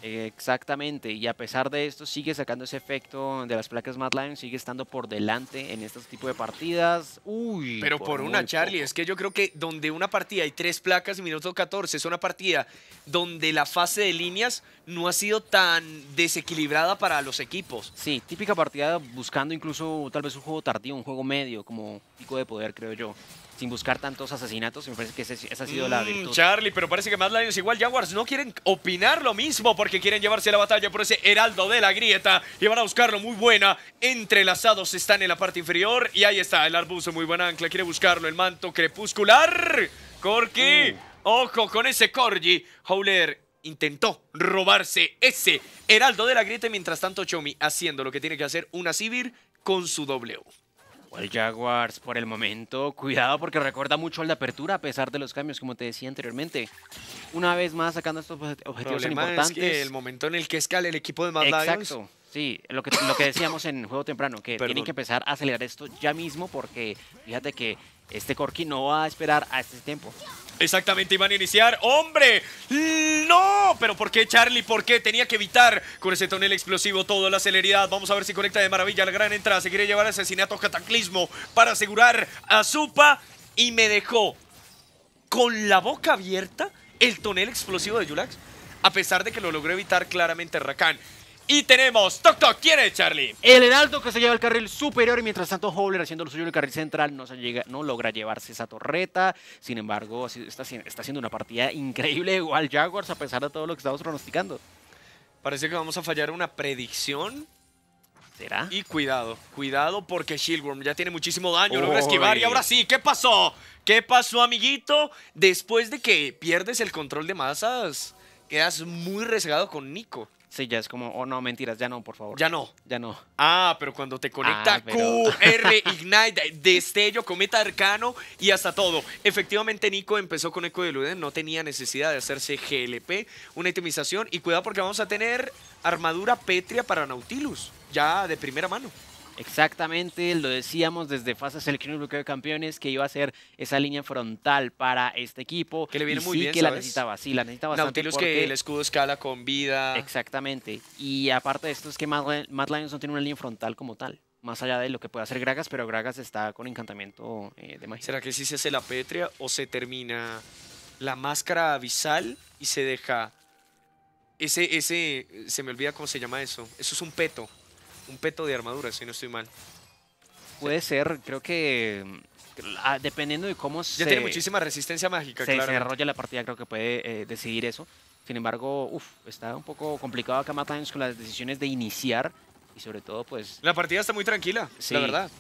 Exactamente, y a pesar de esto sigue sacando ese efecto de las placas Mad sigue estando por delante en estos tipo de partidas.
Uy, pero por, una, Charlie, es que yo creo que donde una partida hay tres placas y minuto 14 es una partida donde la fase de líneas no ha sido tan desequilibrada para los equipos.
Sí, típica partida buscando incluso tal vez un juego tardío, un juego medio como pico de poder, creo yo sin buscar tantos asesinatos. Me parece que esa ha sido la mm, virtud.
Charlie, pero parece que más Lions igual Jaguars no quieren opinar lo mismo porque quieren llevarse la batalla por ese heraldo de la grieta y van a buscarlo muy buena. Entrelazados están en la parte inferior y ahí está el arbusto, muy buena ancla. Quiere buscarlo el manto crepuscular. Corky, uh. ojo con ese Corgi. Howler intentó robarse ese heraldo de la grieta. Mientras tanto, Chomi
haciendo lo que tiene que hacer una Sivir con su W. El Jaguars por el momento. Cuidado porque recuerda mucho al de apertura a pesar de los cambios, como te decía anteriormente. Una vez más sacando estos objetivos importantes. el momento en el que escala el equipo de Mad Exacto. Sí, lo que, decíamos en juego temprano, que tienen que empezar a acelerar esto ya mismo porque fíjate que este Corki no va a esperar a este tiempo.
Exactamente, iban a iniciar. ¡Hombre! ¡No! ¿Pero por qué, Charlie? ¿Por qué? Tenía que evitar con ese tonel explosivo toda la celeridad. Vamos a ver si conecta de maravilla la gran entrada. Se quiere llevar asesinato cataclismo para asegurar a Supa. Y me dejó con la boca abierta el tonel explosivo de Yulax. A pesar de que lo logró evitar claramente Rakan. Y tenemos Toc Toc, ¿quién Charlie? El
Heraldo que se lleva el carril superior y mientras tanto Howler haciendo lo suyo en el carril central no, llega, no logra llevarse esa torreta. Sin embargo, está, está haciendo una partida increíble igual Jaguars a pesar de todo lo que estamos pronosticando.
Parece que vamos a fallar una predicción. ¿Será? Y cuidado, cuidado porque Shieldworm ya tiene muchísimo daño, logra esquivar y ahora sí, ¿qué pasó? ¿Qué pasó, amiguito? Después de que pierdes el control de masas, quedas muy rezagado con Nico. Sí, ya es como, oh no, mentiras, ya no, por favor.
Ya no. Ya no.
Ah, pero cuando te conecta ah, Q, QR, Ignite, Destello, Cometa Arcano y hasta todo. Efectivamente, Nico empezó con Eco de Luden, no tenía necesidad de hacerse GLP, una itemización. Y cuidado porque vamos a tener armadura Petria para Nautilus,
ya de primera mano. Exactamente, lo decíamos desde fase selección de bloqueo de campeones que iba a ser esa línea frontal para este equipo. Que le viene muy sí que la necesitaba, sí, la necesitaba bastante. Nautilus que el
escudo escala con vida. Exactamente,
y aparte de esto es que Mad, Lions no tiene una línea frontal como tal más allá de lo que puede hacer Gragas, pero Gragas está con encantamiento eh, de magia.
¿Será que sí se hace la Petria o se termina la máscara visal y se deja ese, ese, se me olvida cómo se llama eso, eso es un peto un peto de armadura, si no estoy mal.
Puede ser, creo que ah, dependiendo de cómo ya tiene muchísima resistencia mágica, Se desarrolla la partida, creo que puede eh, decidir eso. Sin embargo, uf, está un poco complicado acá Times con las decisiones de iniciar y sobre todo pues...
La partida está muy tranquila, la verdad.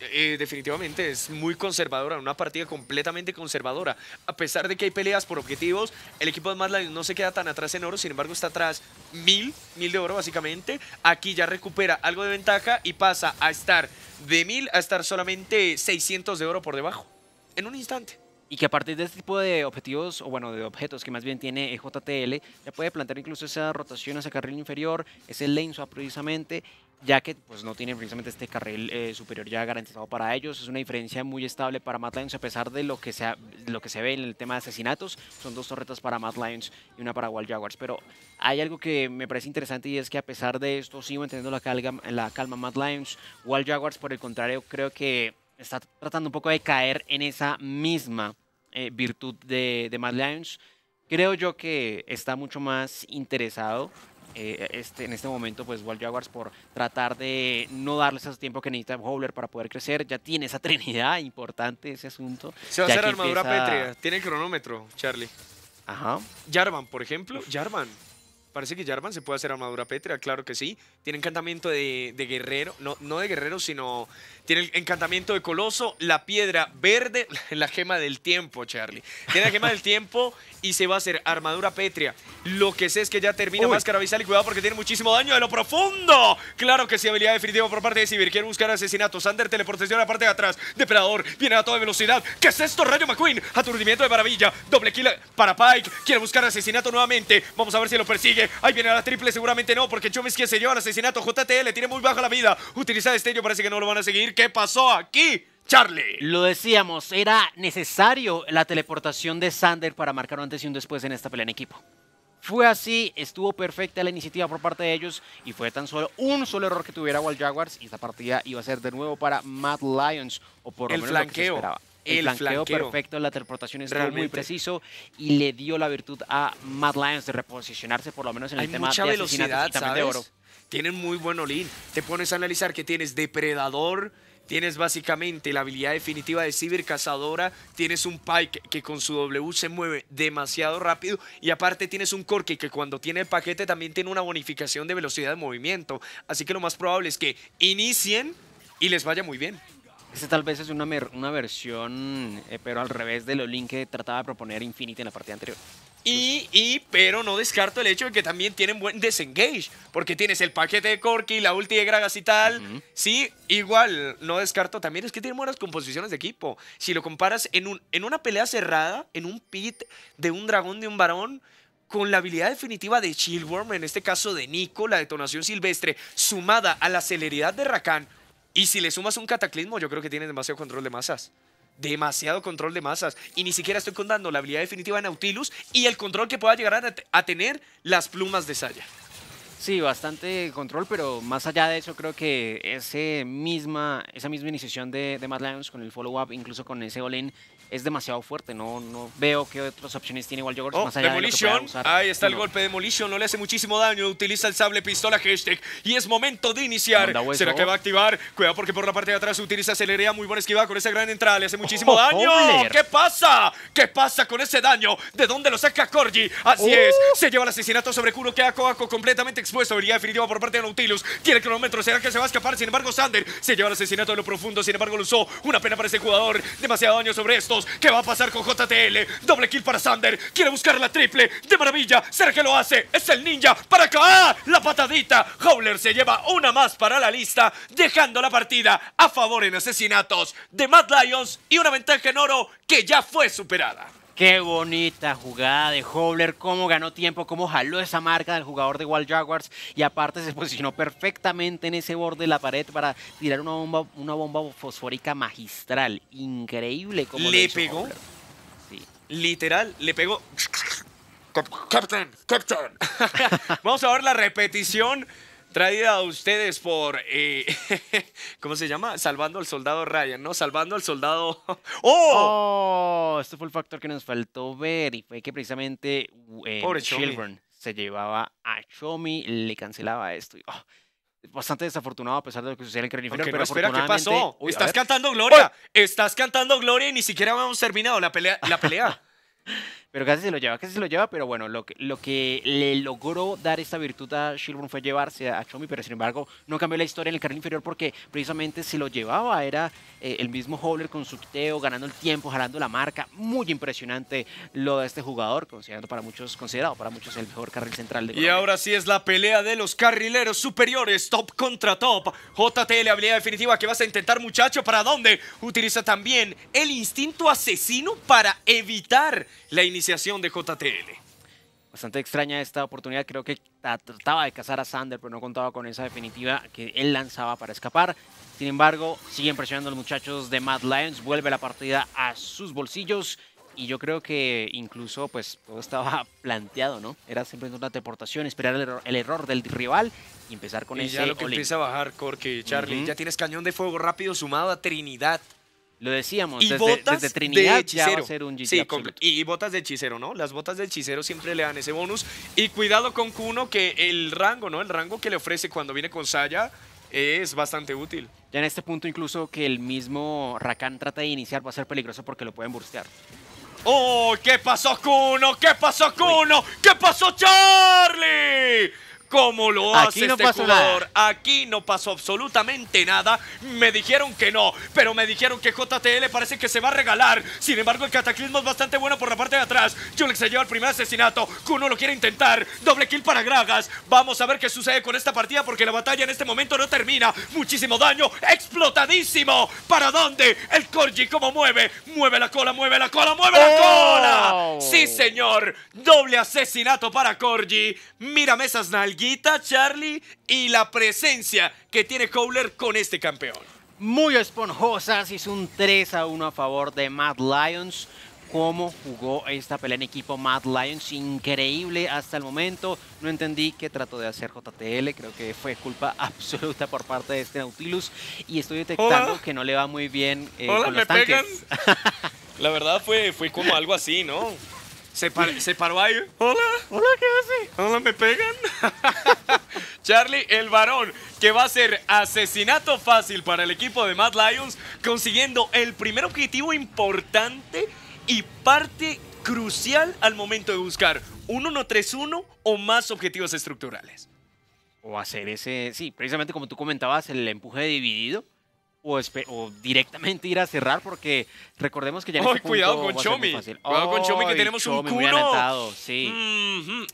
Eh, definitivamente es muy conservadora, una partida completamente conservadora. A pesar de que hay peleas por objetivos, el equipo de más no se queda tan atrás en oro, sin embargo está atrás mil, mil de oro básicamente. Aquí ya recupera algo de ventaja y pasa a estar de mil a estar solamente 600 de
oro por debajo, en un instante. Y que a partir de este tipo de objetivos, o bueno, de objetos que más bien tiene e JTL, ya puede plantear incluso esa rotación ese carril inferior, ese lane swap precisamente, ya que pues, no tienen precisamente este carril eh, superior ya garantizado para ellos. Es una diferencia muy estable para Mad Lions a pesar de lo que, sea, lo que se ve en el tema de asesinatos. Son dos torretas para Mad Lions y una para Wild Jaguars. Pero hay algo que me parece interesante y es que a pesar de esto sigo manteniendo la calma, la calma Mad Lions. Wild Jaguars, por el contrario, creo que está tratando un poco de caer en esa misma eh, virtud de, de Mad Lions. Creo yo que está mucho más interesado eh, este, en este momento, pues Wild Jaguars por tratar de no darles ese tiempo que necesita Howler para poder crecer. Ya tiene esa trinidad importante ese asunto. Se va a hacer armadura empieza...
Tiene cronómetro, Charlie. Ajá. Jarvan, por ejemplo. Jarvan. Parece que Jarvan se puede hacer armadura pétrea, claro que sí tiene encantamiento de, guerrero, no, no, de guerrero, sino tiene el encantamiento de coloso, la piedra verde, la gema del tiempo, Charlie. Tiene la gema del tiempo y se va a hacer armadura petria. Lo que sé es que ya termina máscara visal y cuidado porque tiene muchísimo daño de lo profundo. Claro que sí, habilidad definitiva por parte de Sivir. Quiere buscar asesinato. Sander, teleportación a la parte de atrás. Depredador, viene a toda velocidad. ¿Qué es esto, Rayo McQueen? Aturdimiento de maravilla. Doble kill para Pike. Quiere buscar asesinato nuevamente. Vamos a ver si lo persigue. Ahí viene la triple, seguramente no, porque Chomsky se lleva al asesinato asesinato. JTL tiene muy baja la vida. Utiliza destello, parece que no lo van a seguir. ¿Qué pasó aquí? Charlie.
Lo decíamos, era necesario la teleportación de Sander para marcar un antes y un después en esta pelea en equipo. Fue así, estuvo perfecta la iniciativa por parte de ellos y fue tan solo un solo error que tuviera Wild Jaguars y esta partida iba a ser de nuevo para Mad Lions o por lo el menos flanqueo. Lo que esperaba. El, flanqueo, perfecto, la teleportación es muy preciso y le dio la virtud a Mad Lions de reposicionarse por lo menos en el tema de velocidad, de oro
tienen muy buen Olin, Te pones a analizar que tienes depredador, tienes básicamente la habilidad definitiva de Ciber Cazadora, tienes un Pike que con su W se mueve demasiado rápido y aparte tienes un corke que cuando tiene el paquete también tiene una bonificación de velocidad de movimiento. Así que lo más probable es que inicien y les vaya muy bien.
Ese tal vez es una, una versión, eh, pero al revés del Olin que trataba de proponer Infinity en la partida anterior.
Y, pero no descarto el hecho de que también tienen buen desengage, porque tienes el paquete de Corky, la ulti de Gragas y tal. Sí, igual, no descarto también, es que tienen buenas composiciones de equipo. Si lo comparas en, un, en una pelea cerrada, en un pit de un dragón, de un varón, con la habilidad definitiva de Chillworm, en este caso de Nico, la detonación silvestre, sumada a la celeridad de Rakan, y si le sumas un cataclismo, yo creo que tienes demasiado control de masas demasiado control de masas. Y ni siquiera estoy contando la habilidad definitiva de Nautilus y el control que pueda
llegar a, tener las plumas de Saya. Sí, bastante control, pero más allá de eso, creo que ese misma, esa misma iniciación de, de Mad Lions con el follow-up, incluso con ese all es demasiado fuerte. No, no veo qué otras opciones tiene igual Yogurt. Oh, de Ahí está el
golpe de Demolition. No le hace muchísimo daño. Utiliza el sable pistola hashtag. Y es momento de iniciar. ¿Será que va a activar? Cuidado porque por la parte de atrás utiliza acelería Muy buena esquiva con esa gran entrada. Le hace muchísimo daño. ¿Qué pasa? ¿Qué pasa con ese daño? ¿De dónde lo saca Corgi? Así oh. es. Se lleva el asesinato sobre Kuro. Que completamente expuesto. Habilidad definitiva por parte de Nautilus. Tiene cronómetro. ¿Será que se va a escapar? Sin embargo, Sander se lleva el asesinato de lo profundo. Sin embargo, lo usó. Una pena para ese jugador. Demasiado daño sobre estos. ¿Qué va a pasar con JTL? Doble kill para Sander. Quiere buscar la triple. De maravilla. Sergio lo hace. Es el ninja. Para acá. ¡Ah! La patadita. Howler se lleva una más para la lista. Dejando la partida a favor en asesinatos de Mad Lions. Y una ventaja en oro que ya fue superada.
Qué bonita jugada de Hobler, cómo ganó tiempo, cómo jaló esa marca del jugador de Wild Jaguars y aparte se posicionó perfectamente en ese borde de la pared para tirar una bomba, una bomba fosfórica magistral. Increíble cómo le pegó.
Literal, le pegó. Captain, Captain. Vamos a ver la repetición traída a ustedes por, eh, ¿cómo se llama? Salvando al soldado Ryan, ¿no? Salvando al soldado...
¡Oh! ¡Oh! Esto fue el factor que nos faltó ver y fue que precisamente eh, Children se llevaba a Chomi, le cancelaba esto. Oh, bastante desafortunado a pesar de lo que sucedió en el pero espera, ¿qué pasó? estás cantando Gloria, estás cantando
Gloria y ni siquiera hemos terminado la pelea. La pelea.
Pero casi se lo lleva, casi se lo lleva, pero bueno, lo que, lo que le logró dar esta virtud a Shilburn fue llevarse a Chomi, pero sin embargo no cambió la historia en el carril inferior porque precisamente se lo llevaba, era eh, el mismo Howler con su ganando el tiempo, jalando la marca, muy impresionante lo de este jugador, considerando para muchos, considerado para muchos el mejor carril central de
Y ahora sí es la pelea de los carrileros superiores, top contra top, JTL, habilidad definitiva que vas a intentar muchacho, ¿para dónde? Utiliza también el instinto asesino para evitar la iniciativa de JTL.
Bastante extraña esta oportunidad, creo que trataba de cazar a Sander, pero no contaba con esa definitiva que él lanzaba para escapar. Sin embargo, siguen presionando los muchachos de Mad Lions, vuelve la partida a sus bolsillos y yo creo que incluso pues todo estaba planteado, ¿no? Era simplemente una deportación, esperar el error, del rival y empezar con y ya lo que empieza
a bajar, Corky, Charlie, ya tienes cañón de fuego rápido sumado a Trinidad. Lo decíamos, y botas desde Trinidad va a ser un y, botas de hechicero, ¿no? Las botas de hechicero siempre le dan ese bonus. Y cuidado con Kuno, que el rango, ¿no? El rango que le ofrece cuando viene con Saya
es bastante útil. Ya en este punto incluso que el mismo Rakan trata de iniciar va a ser peligroso porque lo pueden burstear.
¡Oh! ¿Qué pasó, Kuno? ¿Qué pasó, Kuno? ¿Qué pasó, Charlie? ¿Cómo lo Aquí hace este jugador. Nada. Aquí no pasó absolutamente nada. Me dijeron que no, pero me dijeron que JTL parece que se va a regalar. Sin embargo, el cataclismo es bastante bueno por la parte de atrás. Julek se lleva el primer asesinato. Kuno lo quiere intentar. Doble kill para Gragas. Vamos a ver qué sucede con esta partida porque la batalla en este momento no termina. Muchísimo daño. Explotadísimo. ¿Para dónde? El Corgi cómo mueve. Mueve la cola, mueve la cola, mueve la ¡Oh! cola. Sí, señor. Doble asesinato para Corgi. Mírame esas nalgas Charlie y la presencia que tiene Cowler con este campeón.
Muy esponjosas, es un 3 a 1 a favor de Mad Lions. Cómo jugó esta pelea en equipo Mad Lions, increíble hasta el momento. No entendí qué trató de hacer JTL, creo que fue culpa absoluta por parte de este Nautilus. Y estoy detectando que no le va muy bien eh, con los ¿me
La verdad fue, fue como algo así, ¿no? Se, paró ahí. Hola, hola, ¿qué hace? Hola, me pegan. Charlie, el varón, que va a ser asesinato fácil para el equipo de Mad Lions, consiguiendo el primer objetivo importante y parte crucial al momento de buscar un 1-3-1 o más objetivos estructurales.
O hacer ese, sí, precisamente como tú comentabas, el empuje dividido o, directamente ir a cerrar porque recordemos que ya en este cuidado con Chomi. Cuidado con Chomi que tenemos un culo.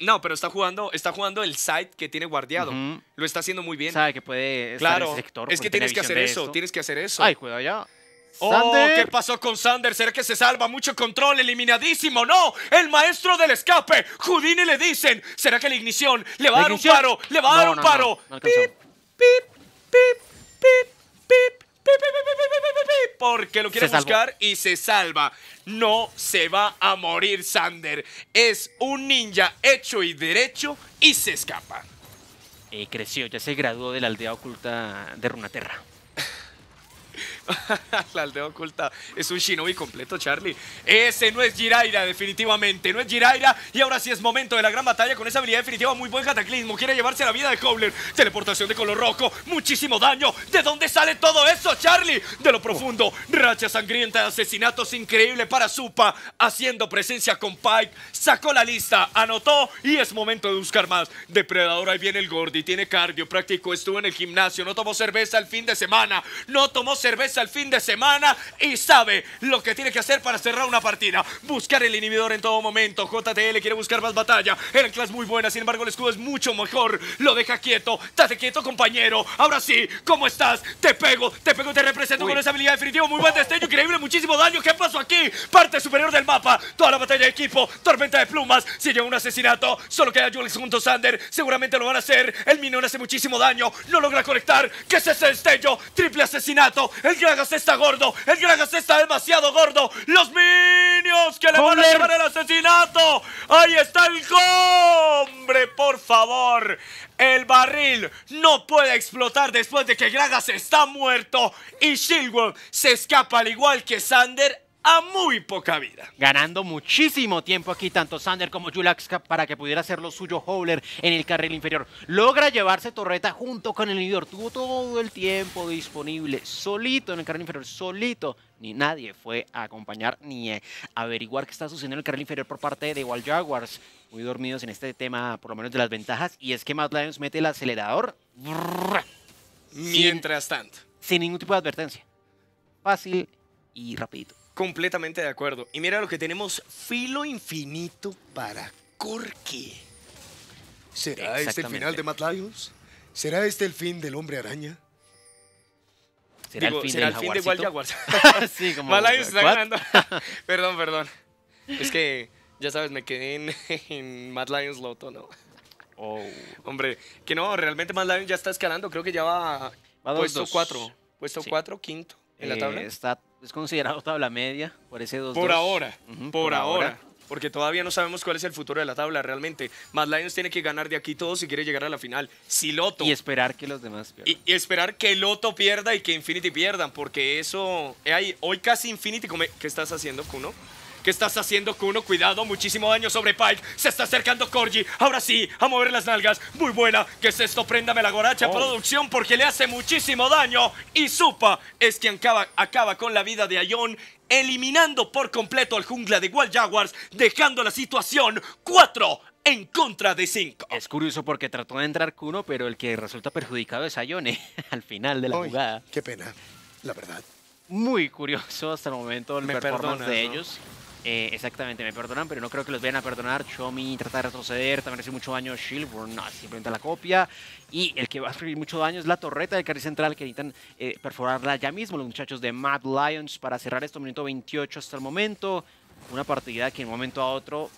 No, pero está jugando, está jugando el site que tiene guardiado. Lo está haciendo muy bien. Sabe que puede claro. Es que tienes que hacer eso, tienes que hacer eso. Ay, cuidado ya. Oh, ¿qué pasó con Sander? ¿Será que se salva? Mucho control, eliminadísimo. ¡No! ¡El maestro del escape! Houdini le dicen. ¿Será que la ignición le va a dar un paro? ¡Le va a dar un paro! pip, pip, pip, pip porque lo quiere buscar y se salva. No se va a morir Sander. Es un ninja hecho y derecho y se escapa.
y creció, ya se graduó de la aldea oculta de Runaterra.
la aldea oculta. Es un shinobi completo, Charlie. Ese no es Jiraira, definitivamente. No es Jiraira. Y ahora sí es momento de la gran batalla con esa habilidad definitiva. Muy buen cataclismo. Quiere llevarse la vida de Cobler. Teleportación de color rojo. Muchísimo daño. ¿De dónde sale todo eso, Charlie? De lo profundo. Racha sangrienta de asesinatos increíble para Supa. Haciendo presencia con Pike. Sacó la lista. Anotó. Y es momento de buscar más. Depredador, ahí viene el Gordi. Tiene cardio. Práctico. Estuvo en el gimnasio. No tomó cerveza el fin de semana. No tomó cerveza el fin de semana y sabe lo que tiene que hacer para cerrar una partida. Buscar el inhibidor en todo momento. JTL quiere buscar más batalla. el clase muy buena, sin embargo el escudo es mucho mejor. Lo deja quieto. date quieto, compañero. Ahora sí, ¿cómo estás? Te pego, te pego, te represento con esa habilidad definitiva. Muy buen destello, increíble, muchísimo daño. ¿Qué pasó aquí? Parte superior del mapa. Toda la batalla de equipo. Tormenta de plumas. sigue un asesinato, solo queda Jules junto a Sander. Seguramente lo van a hacer. El minion hace muchísimo daño. No logra conectar. ¿Qué es ese destello? Triple asesinato. El Gragas está gordo, el Gragas está demasiado gordo. Los Minions que le van a llevar el asesinato. Ahí está el hombre, por favor. El barril no puede explotar
después de que Gragas está muerto y Shilwell se escapa al igual que Sander a muy poca vida. Ganando muchísimo tiempo aquí, tanto Sander como Julaxka para que pudiera hacer lo suyo Howler en el carril inferior. Logra llevarse Torreta junto con el líder. Tuvo todo el tiempo disponible, solito en el carril inferior, solito. Ni nadie fue a acompañar ni a averiguar qué está sucediendo en el carril inferior por parte de Wild Jaguars. Muy dormidos en este tema, por lo menos de las ventajas. Y es que Matt Lions mete el acelerador.
Mientras tanto.
Sin ningún tipo de advertencia. Fácil y rapidito.
Completamente de acuerdo. Y mira lo que tenemos,
filo infinito para Corky.
¿Será este el final de Matt Lions? ¿Será este el fin del Hombre Araña? ¿Será el fin, del de sí, Lions está ganando. perdón, perdón. Es que, ya sabes, me quedé en, Mad Lions Loto, ¿no? Oh. Hombre, que no, realmente Matt Lions ya está escalando. Creo que ya va, puesto 4. Puesto 4, quinto en la eh, tabla.
Está es considerado tabla media por ese 2-2. Por ahora, por, ahora.
porque todavía no sabemos cuál es el futuro de la tabla realmente. Mad Lions tiene que ganar de aquí todo si quiere llegar a la final. Si Loto. Y
esperar que los demás
pierdan. Y, esperar que Loto pierda y que Infinity pierdan, porque eso. Eh, hoy casi Infinity. Come, ¿Qué estás haciendo, Kuno? ¿Qué estás haciendo, Kuno? Cuidado, muchísimo daño sobre Pike. Se está acercando Corgi. Ahora sí, a mover las nalgas. Muy buena. ¿Qué es esto? Préndame la goracha, oh. producción, porque le hace muchísimo daño. Y Supa es quien acaba, con la vida de Ayon, eliminando por completo al jungla de Wild Jaguars, dejando la situación 4
en contra de 5. Es curioso porque trató de entrar Kuno, pero el que resulta perjudicado es Ayone eh, al final de la jugada. Qué pena, la verdad. Muy curioso hasta el momento Me performance de ellos. Eh, exactamente, me perdonan, pero no creo que los vayan a perdonar. Chomi trata de retroceder, también recibe mucho daño Shieldborn, no, simplemente la copia. Y el que va a sufrir mucho daño es la torreta del carril central que necesitan eh, perforarla ya mismo los muchachos de Mad Lions para cerrar esto, minuto 28 hasta el momento. Una partida que en un momento a otro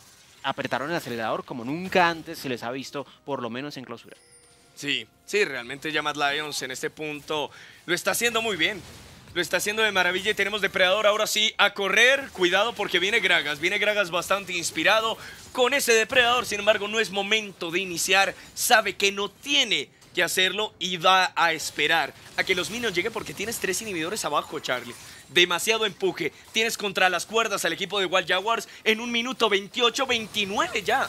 apretaron el acelerador como nunca antes se les ha visto, por lo menos en clausura.
Sí, sí, realmente ya Mad Lions en este punto lo está haciendo muy bien. Lo está haciendo de maravilla y tenemos depredador ahora sí a correr. Cuidado porque viene Gragas. Viene Gragas bastante inspirado con ese depredador. Sin embargo, no es momento de iniciar. Sabe que no tiene que hacerlo y va a esperar a que los minions lleguen porque tienes tres inhibidores abajo, Charlie. Demasiado empuje. Tienes contra las cuerdas al equipo de Wild Jaguars en un minuto 28-29 ya.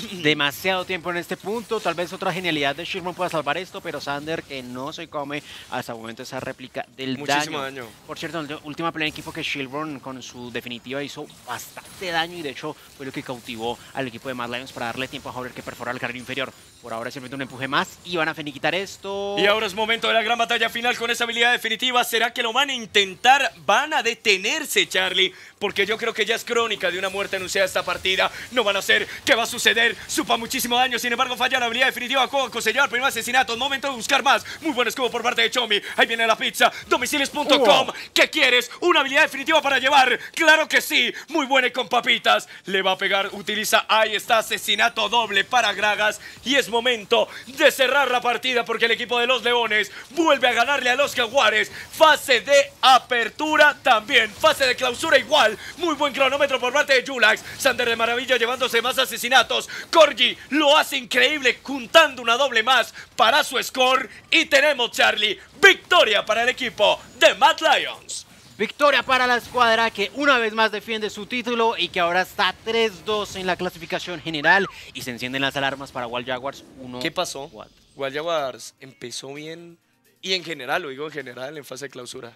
demasiado tiempo en este punto. Tal vez otra genialidad de Sherman pueda salvar esto, pero Sander que no se come hasta el momento esa réplica del Muchísimo daño. Por cierto, en última pelea en equipo que Sherman con su definitiva hizo bastante daño y de hecho fue lo que cautivó al equipo de Mad Lions para darle tiempo a Howler que perforar el carril inferior. Por ahora simplemente un empuje más y van a finiquitar esto. Y ahora
es momento de la gran batalla final con esa habilidad definitiva. ¿Será que lo van a intentar? Van a detenerse, Charlie porque yo creo que ya es crónica de una muerte anunciada esta partida. No van a ser, ¿qué va a suceder? Supa muchísimo daño, sin embargo falla la habilidad definitiva. con señor, Primero asesinato, momento de buscar más. Muy buen escudo por parte de Chomi. Ahí viene la pizza, Domiciles.com. ¿Qué quieres? ¿Una habilidad definitiva para llevar? Claro que sí, muy buena y con papitas. Le va a pegar, utiliza, ahí está, asesinato doble para Gragas. Y es momento de cerrar la partida porque el equipo de los Leones vuelve a ganarle a los Jaguares. Fase de apertura también, fase de clausura igual. Muy buen cronómetro por parte de Julax. Sander de maravilla llevándose más asesinatos. Corgi lo hace increíble juntando una doble más para su score. Y tenemos, Charlie, victoria para el equipo de Mad Lions.
Victoria para la escuadra que una vez más defiende su título y que ahora está 3-2 en la clasificación general y se encienden las alarmas para Wild Jaguars 1. ¿Qué pasó? Wall
Wild Jaguars empezó bien y en general, lo digo en general, en fase de clausura.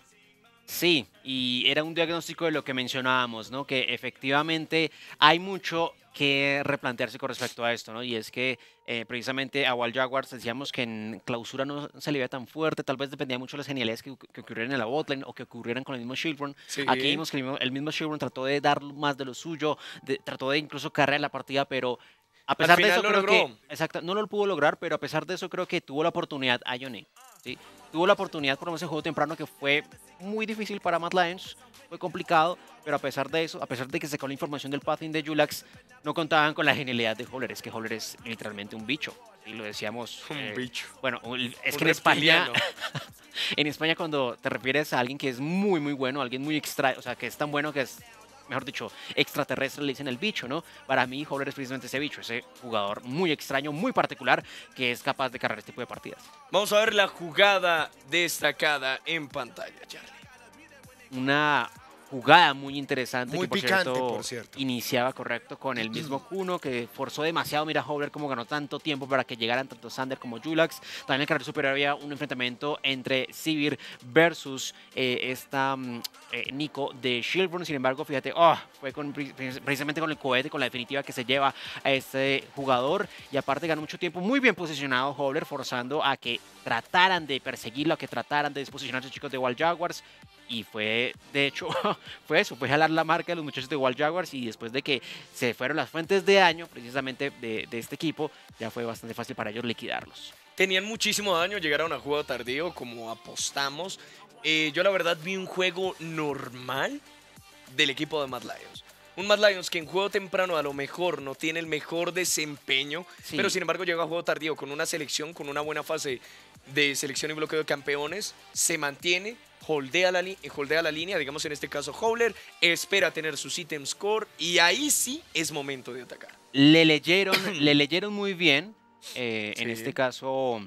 Sí, y era un diagnóstico de lo que mencionábamos, ¿no? Que efectivamente hay mucho que replantearse con respecto a esto, ¿no? Y es que eh, precisamente a Wall Jaguars decíamos que en clausura no se le veía tan fuerte, tal vez dependía mucho de las genialidades que, que ocurrieran en la botlane o que ocurrieran con el mismo Shilburn. Aquí vimos que el mismo, el trató de dar más de lo suyo, trató de incluso cargar la partida, pero a pesar de eso, creo logró. Exacto, no lo pudo lograr, pero a pesar de eso, creo que tuvo la oportunidad a Johnny. ¿sí? tuvo la oportunidad por lo menos juego temprano que fue muy difícil para Mad Lions, fue complicado, pero a pesar de eso, a pesar de que se sacó la información del pathing de Julax no contaban con la genialidad de Holler, es que Holler es literalmente un bicho, y lo decíamos... Un eh, bicho. Bueno, es que en España... en España cuando te refieres a alguien que es muy, muy bueno, alguien muy extraño, o sea, que es tan bueno que es mejor dicho, extraterrestre, le dicen el bicho, ¿no? Para mí, joder es precisamente ese bicho, ese jugador muy extraño, muy particular, que es capaz de cargar este tipo de partidas. Vamos a ver la jugada
destacada en pantalla, Charlie.
Una jugada muy interesante. Muy que, por cierto, Iniciaba correcto con el mismo Kuno, que forzó demasiado. Mira, Hobler como ganó tanto tiempo para que llegaran tanto Sander como Julax. También en el carril superior había un enfrentamiento entre Sivir versus eh, esta mm, eh, Nico de Shilburn. Sin embargo, fíjate, ah, fue con, precisamente con el cohete, con la definitiva que se lleva a este jugador. Y aparte ganó mucho tiempo, muy bien posicionado Hobler, forzando a que trataran de perseguirlo, a que trataran de disposicionar chicos de Wild Jaguars y fue, de hecho, fue eso, fue jalar la marca de los muchachos de Wild Jaguars y después de que se fueron las fuentes de daño precisamente de, este equipo, ya fue bastante fácil para ellos liquidarlos.
Tenían muchísimo daño, llegaron a juego tardío, como apostamos. Eh, yo la verdad vi un juego normal del equipo de Mad Lions. Un Mad Lions que en juego temprano a lo mejor no tiene el mejor desempeño, pero sin embargo llega a juego tardío con una selección, con una buena fase de selección y bloqueo de campeones, se mantiene, holdea la, eh, holdea la línea, digamos en este caso Howler, espera tener sus ítems core y ahí sí es momento de atacar.
Le leyeron, leyeron muy bien, eh, en este caso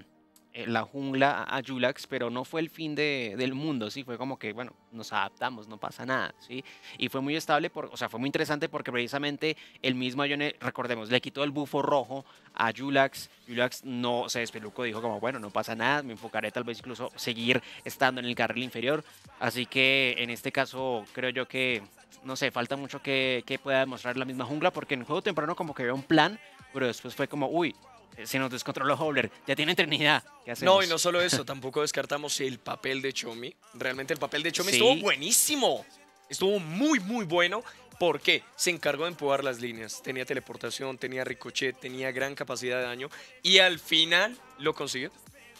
eh, la jungla a Yulax, pero no fue el fin del mundo, ¿sí? Fue como que, bueno, nos adaptamos, no pasa nada, ¿sí? Y fue muy estable, por, o sea, fue muy interesante porque precisamente el mismo Ayone, recordemos, le quitó el bufo rojo a Yulax, Yulax no se despelucó, dijo como, bueno, no pasa nada, me enfocaré tal vez incluso seguir estando en el carril inferior, así que en este caso creo yo que, no sé, falta mucho que, que pueda demostrar la misma jungla, porque en juego temprano como que había un plan, pero después fue como, uy, eh, se nos descontroló Howler, ya tiene eternidad. no, y no solo eso,
tampoco descartamos el papel de Chomi. Realmente el papel de Chomi estuvo buenísimo.
Estuvo muy,
muy bueno. porque Se encargó de empujar las líneas. Tenía teleportación, tenía ricochet, tenía gran capacidad de daño. Y al final lo consiguió.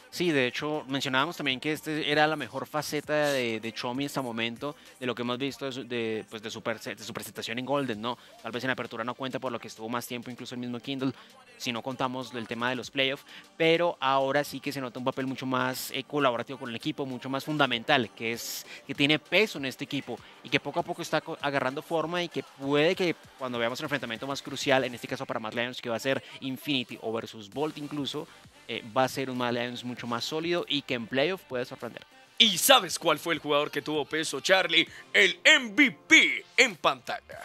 Sí, de hecho, mencionábamos también que este era la mejor faceta de, de, Chomi hasta este el momento, de lo que hemos visto de su, pues de, su presentación en Golden, ¿no? Tal vez en Apertura no cuenta por lo que estuvo más tiempo, incluso el mismo Kindle, si no contamos el tema de los playoffs, pero ahora sí que se nota un papel mucho más eh, colaborativo con el equipo, mucho más fundamental, que, es, que tiene peso en este equipo y que poco a poco está agarrando forma y que puede que cuando veamos el enfrentamiento más crucial, en este caso para Mad Lions, que va a ser Infinity o versus Bolt incluso, eh, va a ser un Mad Lions mucho más sólido y que en playoff puede sorprender.
¿Y sabes cuál fue el jugador que tuvo peso, Charlie? El MVP en pantalla.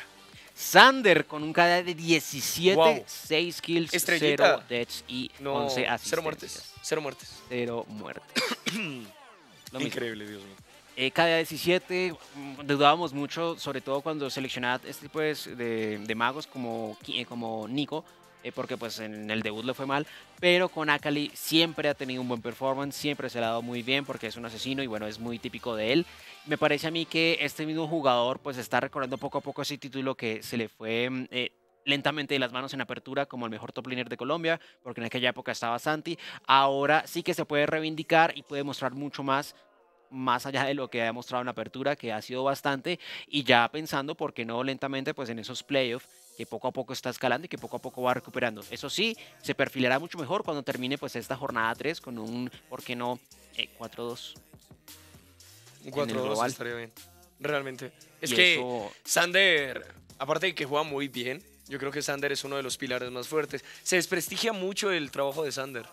Sander con un KDA de 17, 6 kills, 0 deaths y 11 asistencias. Cero muertes. Cero muertes. Cero muertes. Increíble, Dios mío. Eh, KDA 17, dudábamos mucho, sobre todo cuando seleccionaba este tipo de, magos como, eh, como Nico, eh, porque pues en el debut le fue mal, pero con Akali siempre ha tenido un buen performance, siempre se le ha dado muy bien porque es un asesino y bueno, es muy típico de él. Me parece a mí que este mismo jugador pues está recordando poco a poco ese título que se le fue... Mm, eh, lentamente de las manos en apertura como el mejor top laner de Colombia, porque en aquella época estaba Santi. Ahora sí que se puede reivindicar y puede mostrar mucho más más allá de lo que ha demostrado en apertura, que ha sido bastante, y ya pensando, ¿por qué no lentamente? Pues en esos playoffs que poco a poco está escalando y que poco a poco va recuperando. Eso sí, se perfilará mucho mejor cuando termine pues esta jornada 3 con un, ¿por qué no? 4-2. Eh, un 4-2 estaría
bien. Realmente. Es que Sander, aparte de que juega muy bien, yo creo que Sander es uno de los pilares más fuertes. Se desprestigia mucho el trabajo de Sander.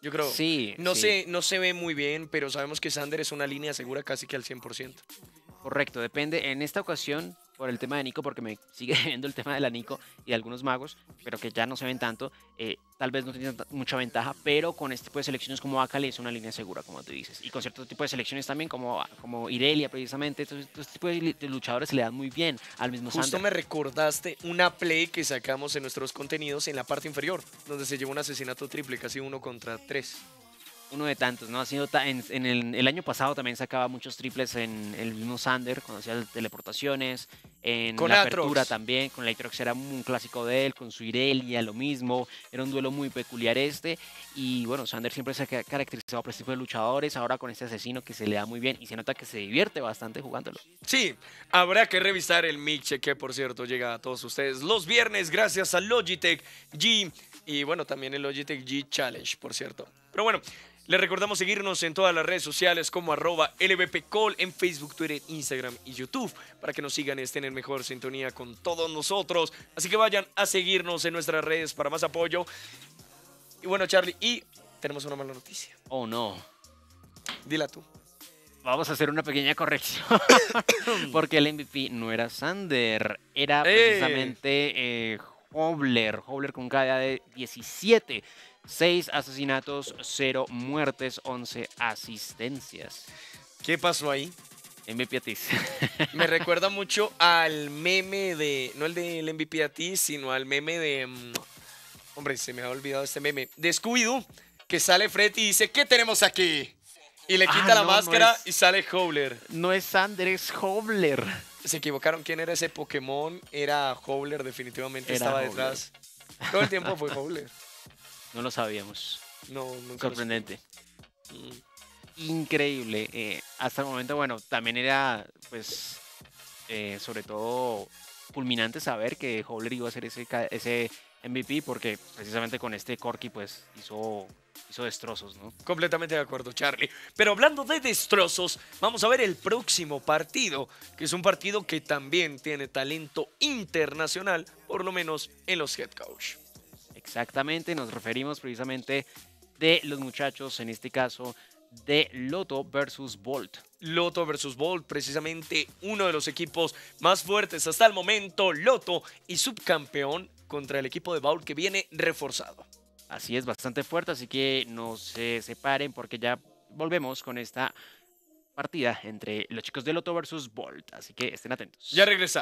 Yo creo. Sí. No,
no se ve muy bien, pero
sabemos que Sander es una línea segura casi que al 100%. Correcto, depende. En esta ocasión por el tema de Nico, porque me sigue viendo el tema de la Nico y de algunos magos, pero que ya no se ven tanto. Eh, tal vez no tienen mucha ventaja, pero con este tipo de selecciones como Akali es una línea segura, como tú dices. Y con cierto tipo de selecciones también, como, como Irelia precisamente, entonces este tipo de luchadores se le dan muy bien al mismo Justo me
recordaste una play que sacamos en nuestros contenidos en la parte inferior, donde se llevó un asesinato triple, casi uno contra tres
uno de tantos, ¿no? Ha sido en, el, año pasado también sacaba muchos triples en el mismo Sander, cuando hacía teleportaciones, en la apertura también, con Lightrox era un clásico de él, con su Irelia lo mismo, era un duelo muy peculiar este, y bueno, Sander siempre se ha caracterizado por este tipo de luchadores, ahora con este asesino que se le da muy bien y se nota que se divierte bastante jugándolo.
Sí, habrá que revisar el mix que por cierto llega a todos ustedes los viernes gracias a Logitech G y bueno, también el Logitech G Challenge, por cierto. Pero bueno, les recordamos seguirnos en todas las redes sociales como arroba Call en Facebook, Twitter, Instagram y YouTube para que nos sigan y estén en mejor sintonía con todos nosotros. Así que vayan a seguirnos en nuestras redes para más apoyo. Y bueno, Charlie, y tenemos una mala noticia.
Oh, no. Dila tú. Vamos a hacer una pequeña corrección. Porque el MVP no era Sander, era ¡Eh! precisamente eh, Hobler. Hobler con cada de 17. 6 asesinatos, 0 muertes, 11 asistencias. ¿Qué pasó ahí? MVP Atis. Me recuerda mucho
al meme de, no el del MVP Atis, sino al meme de... Mm, hombre, se me ha olvidado este meme. De Scooby-Doo, que sale Freddy y dice, ¿qué tenemos aquí? Y le ah, quita la máscara y sale Hobler. No es Sander, es Se equivocaron. ¿Quién era ese Pokémon? Era Hobler, definitivamente estaba detrás. Todo el tiempo fue Howler.
No lo sabíamos. No, nunca Sorprendente. Mm, increíble. Eh, hasta el momento, bueno, también era, pues, eh, sobre todo culminante saber que Howler iba a ser ese, ese MVP porque precisamente con este Corky pues hizo, hizo destrozos, ¿no? Completamente de acuerdo, Charlie. Pero
hablando de destrozos, vamos a ver el próximo partido, que es un partido que también
tiene talento internacional, por lo menos en los head coach. Exactamente, nos referimos precisamente de los muchachos, en este caso de Loto versus Bolt. Loto versus Bolt, precisamente uno de los equipos más
fuertes hasta el momento, Loto y subcampeón contra el equipo de Bolt que viene reforzado.
Así es, bastante fuerte, así que no se separen porque ya volvemos con esta partida entre los chicos de Loto versus Bolt, así que estén atentos. Ya
regresa.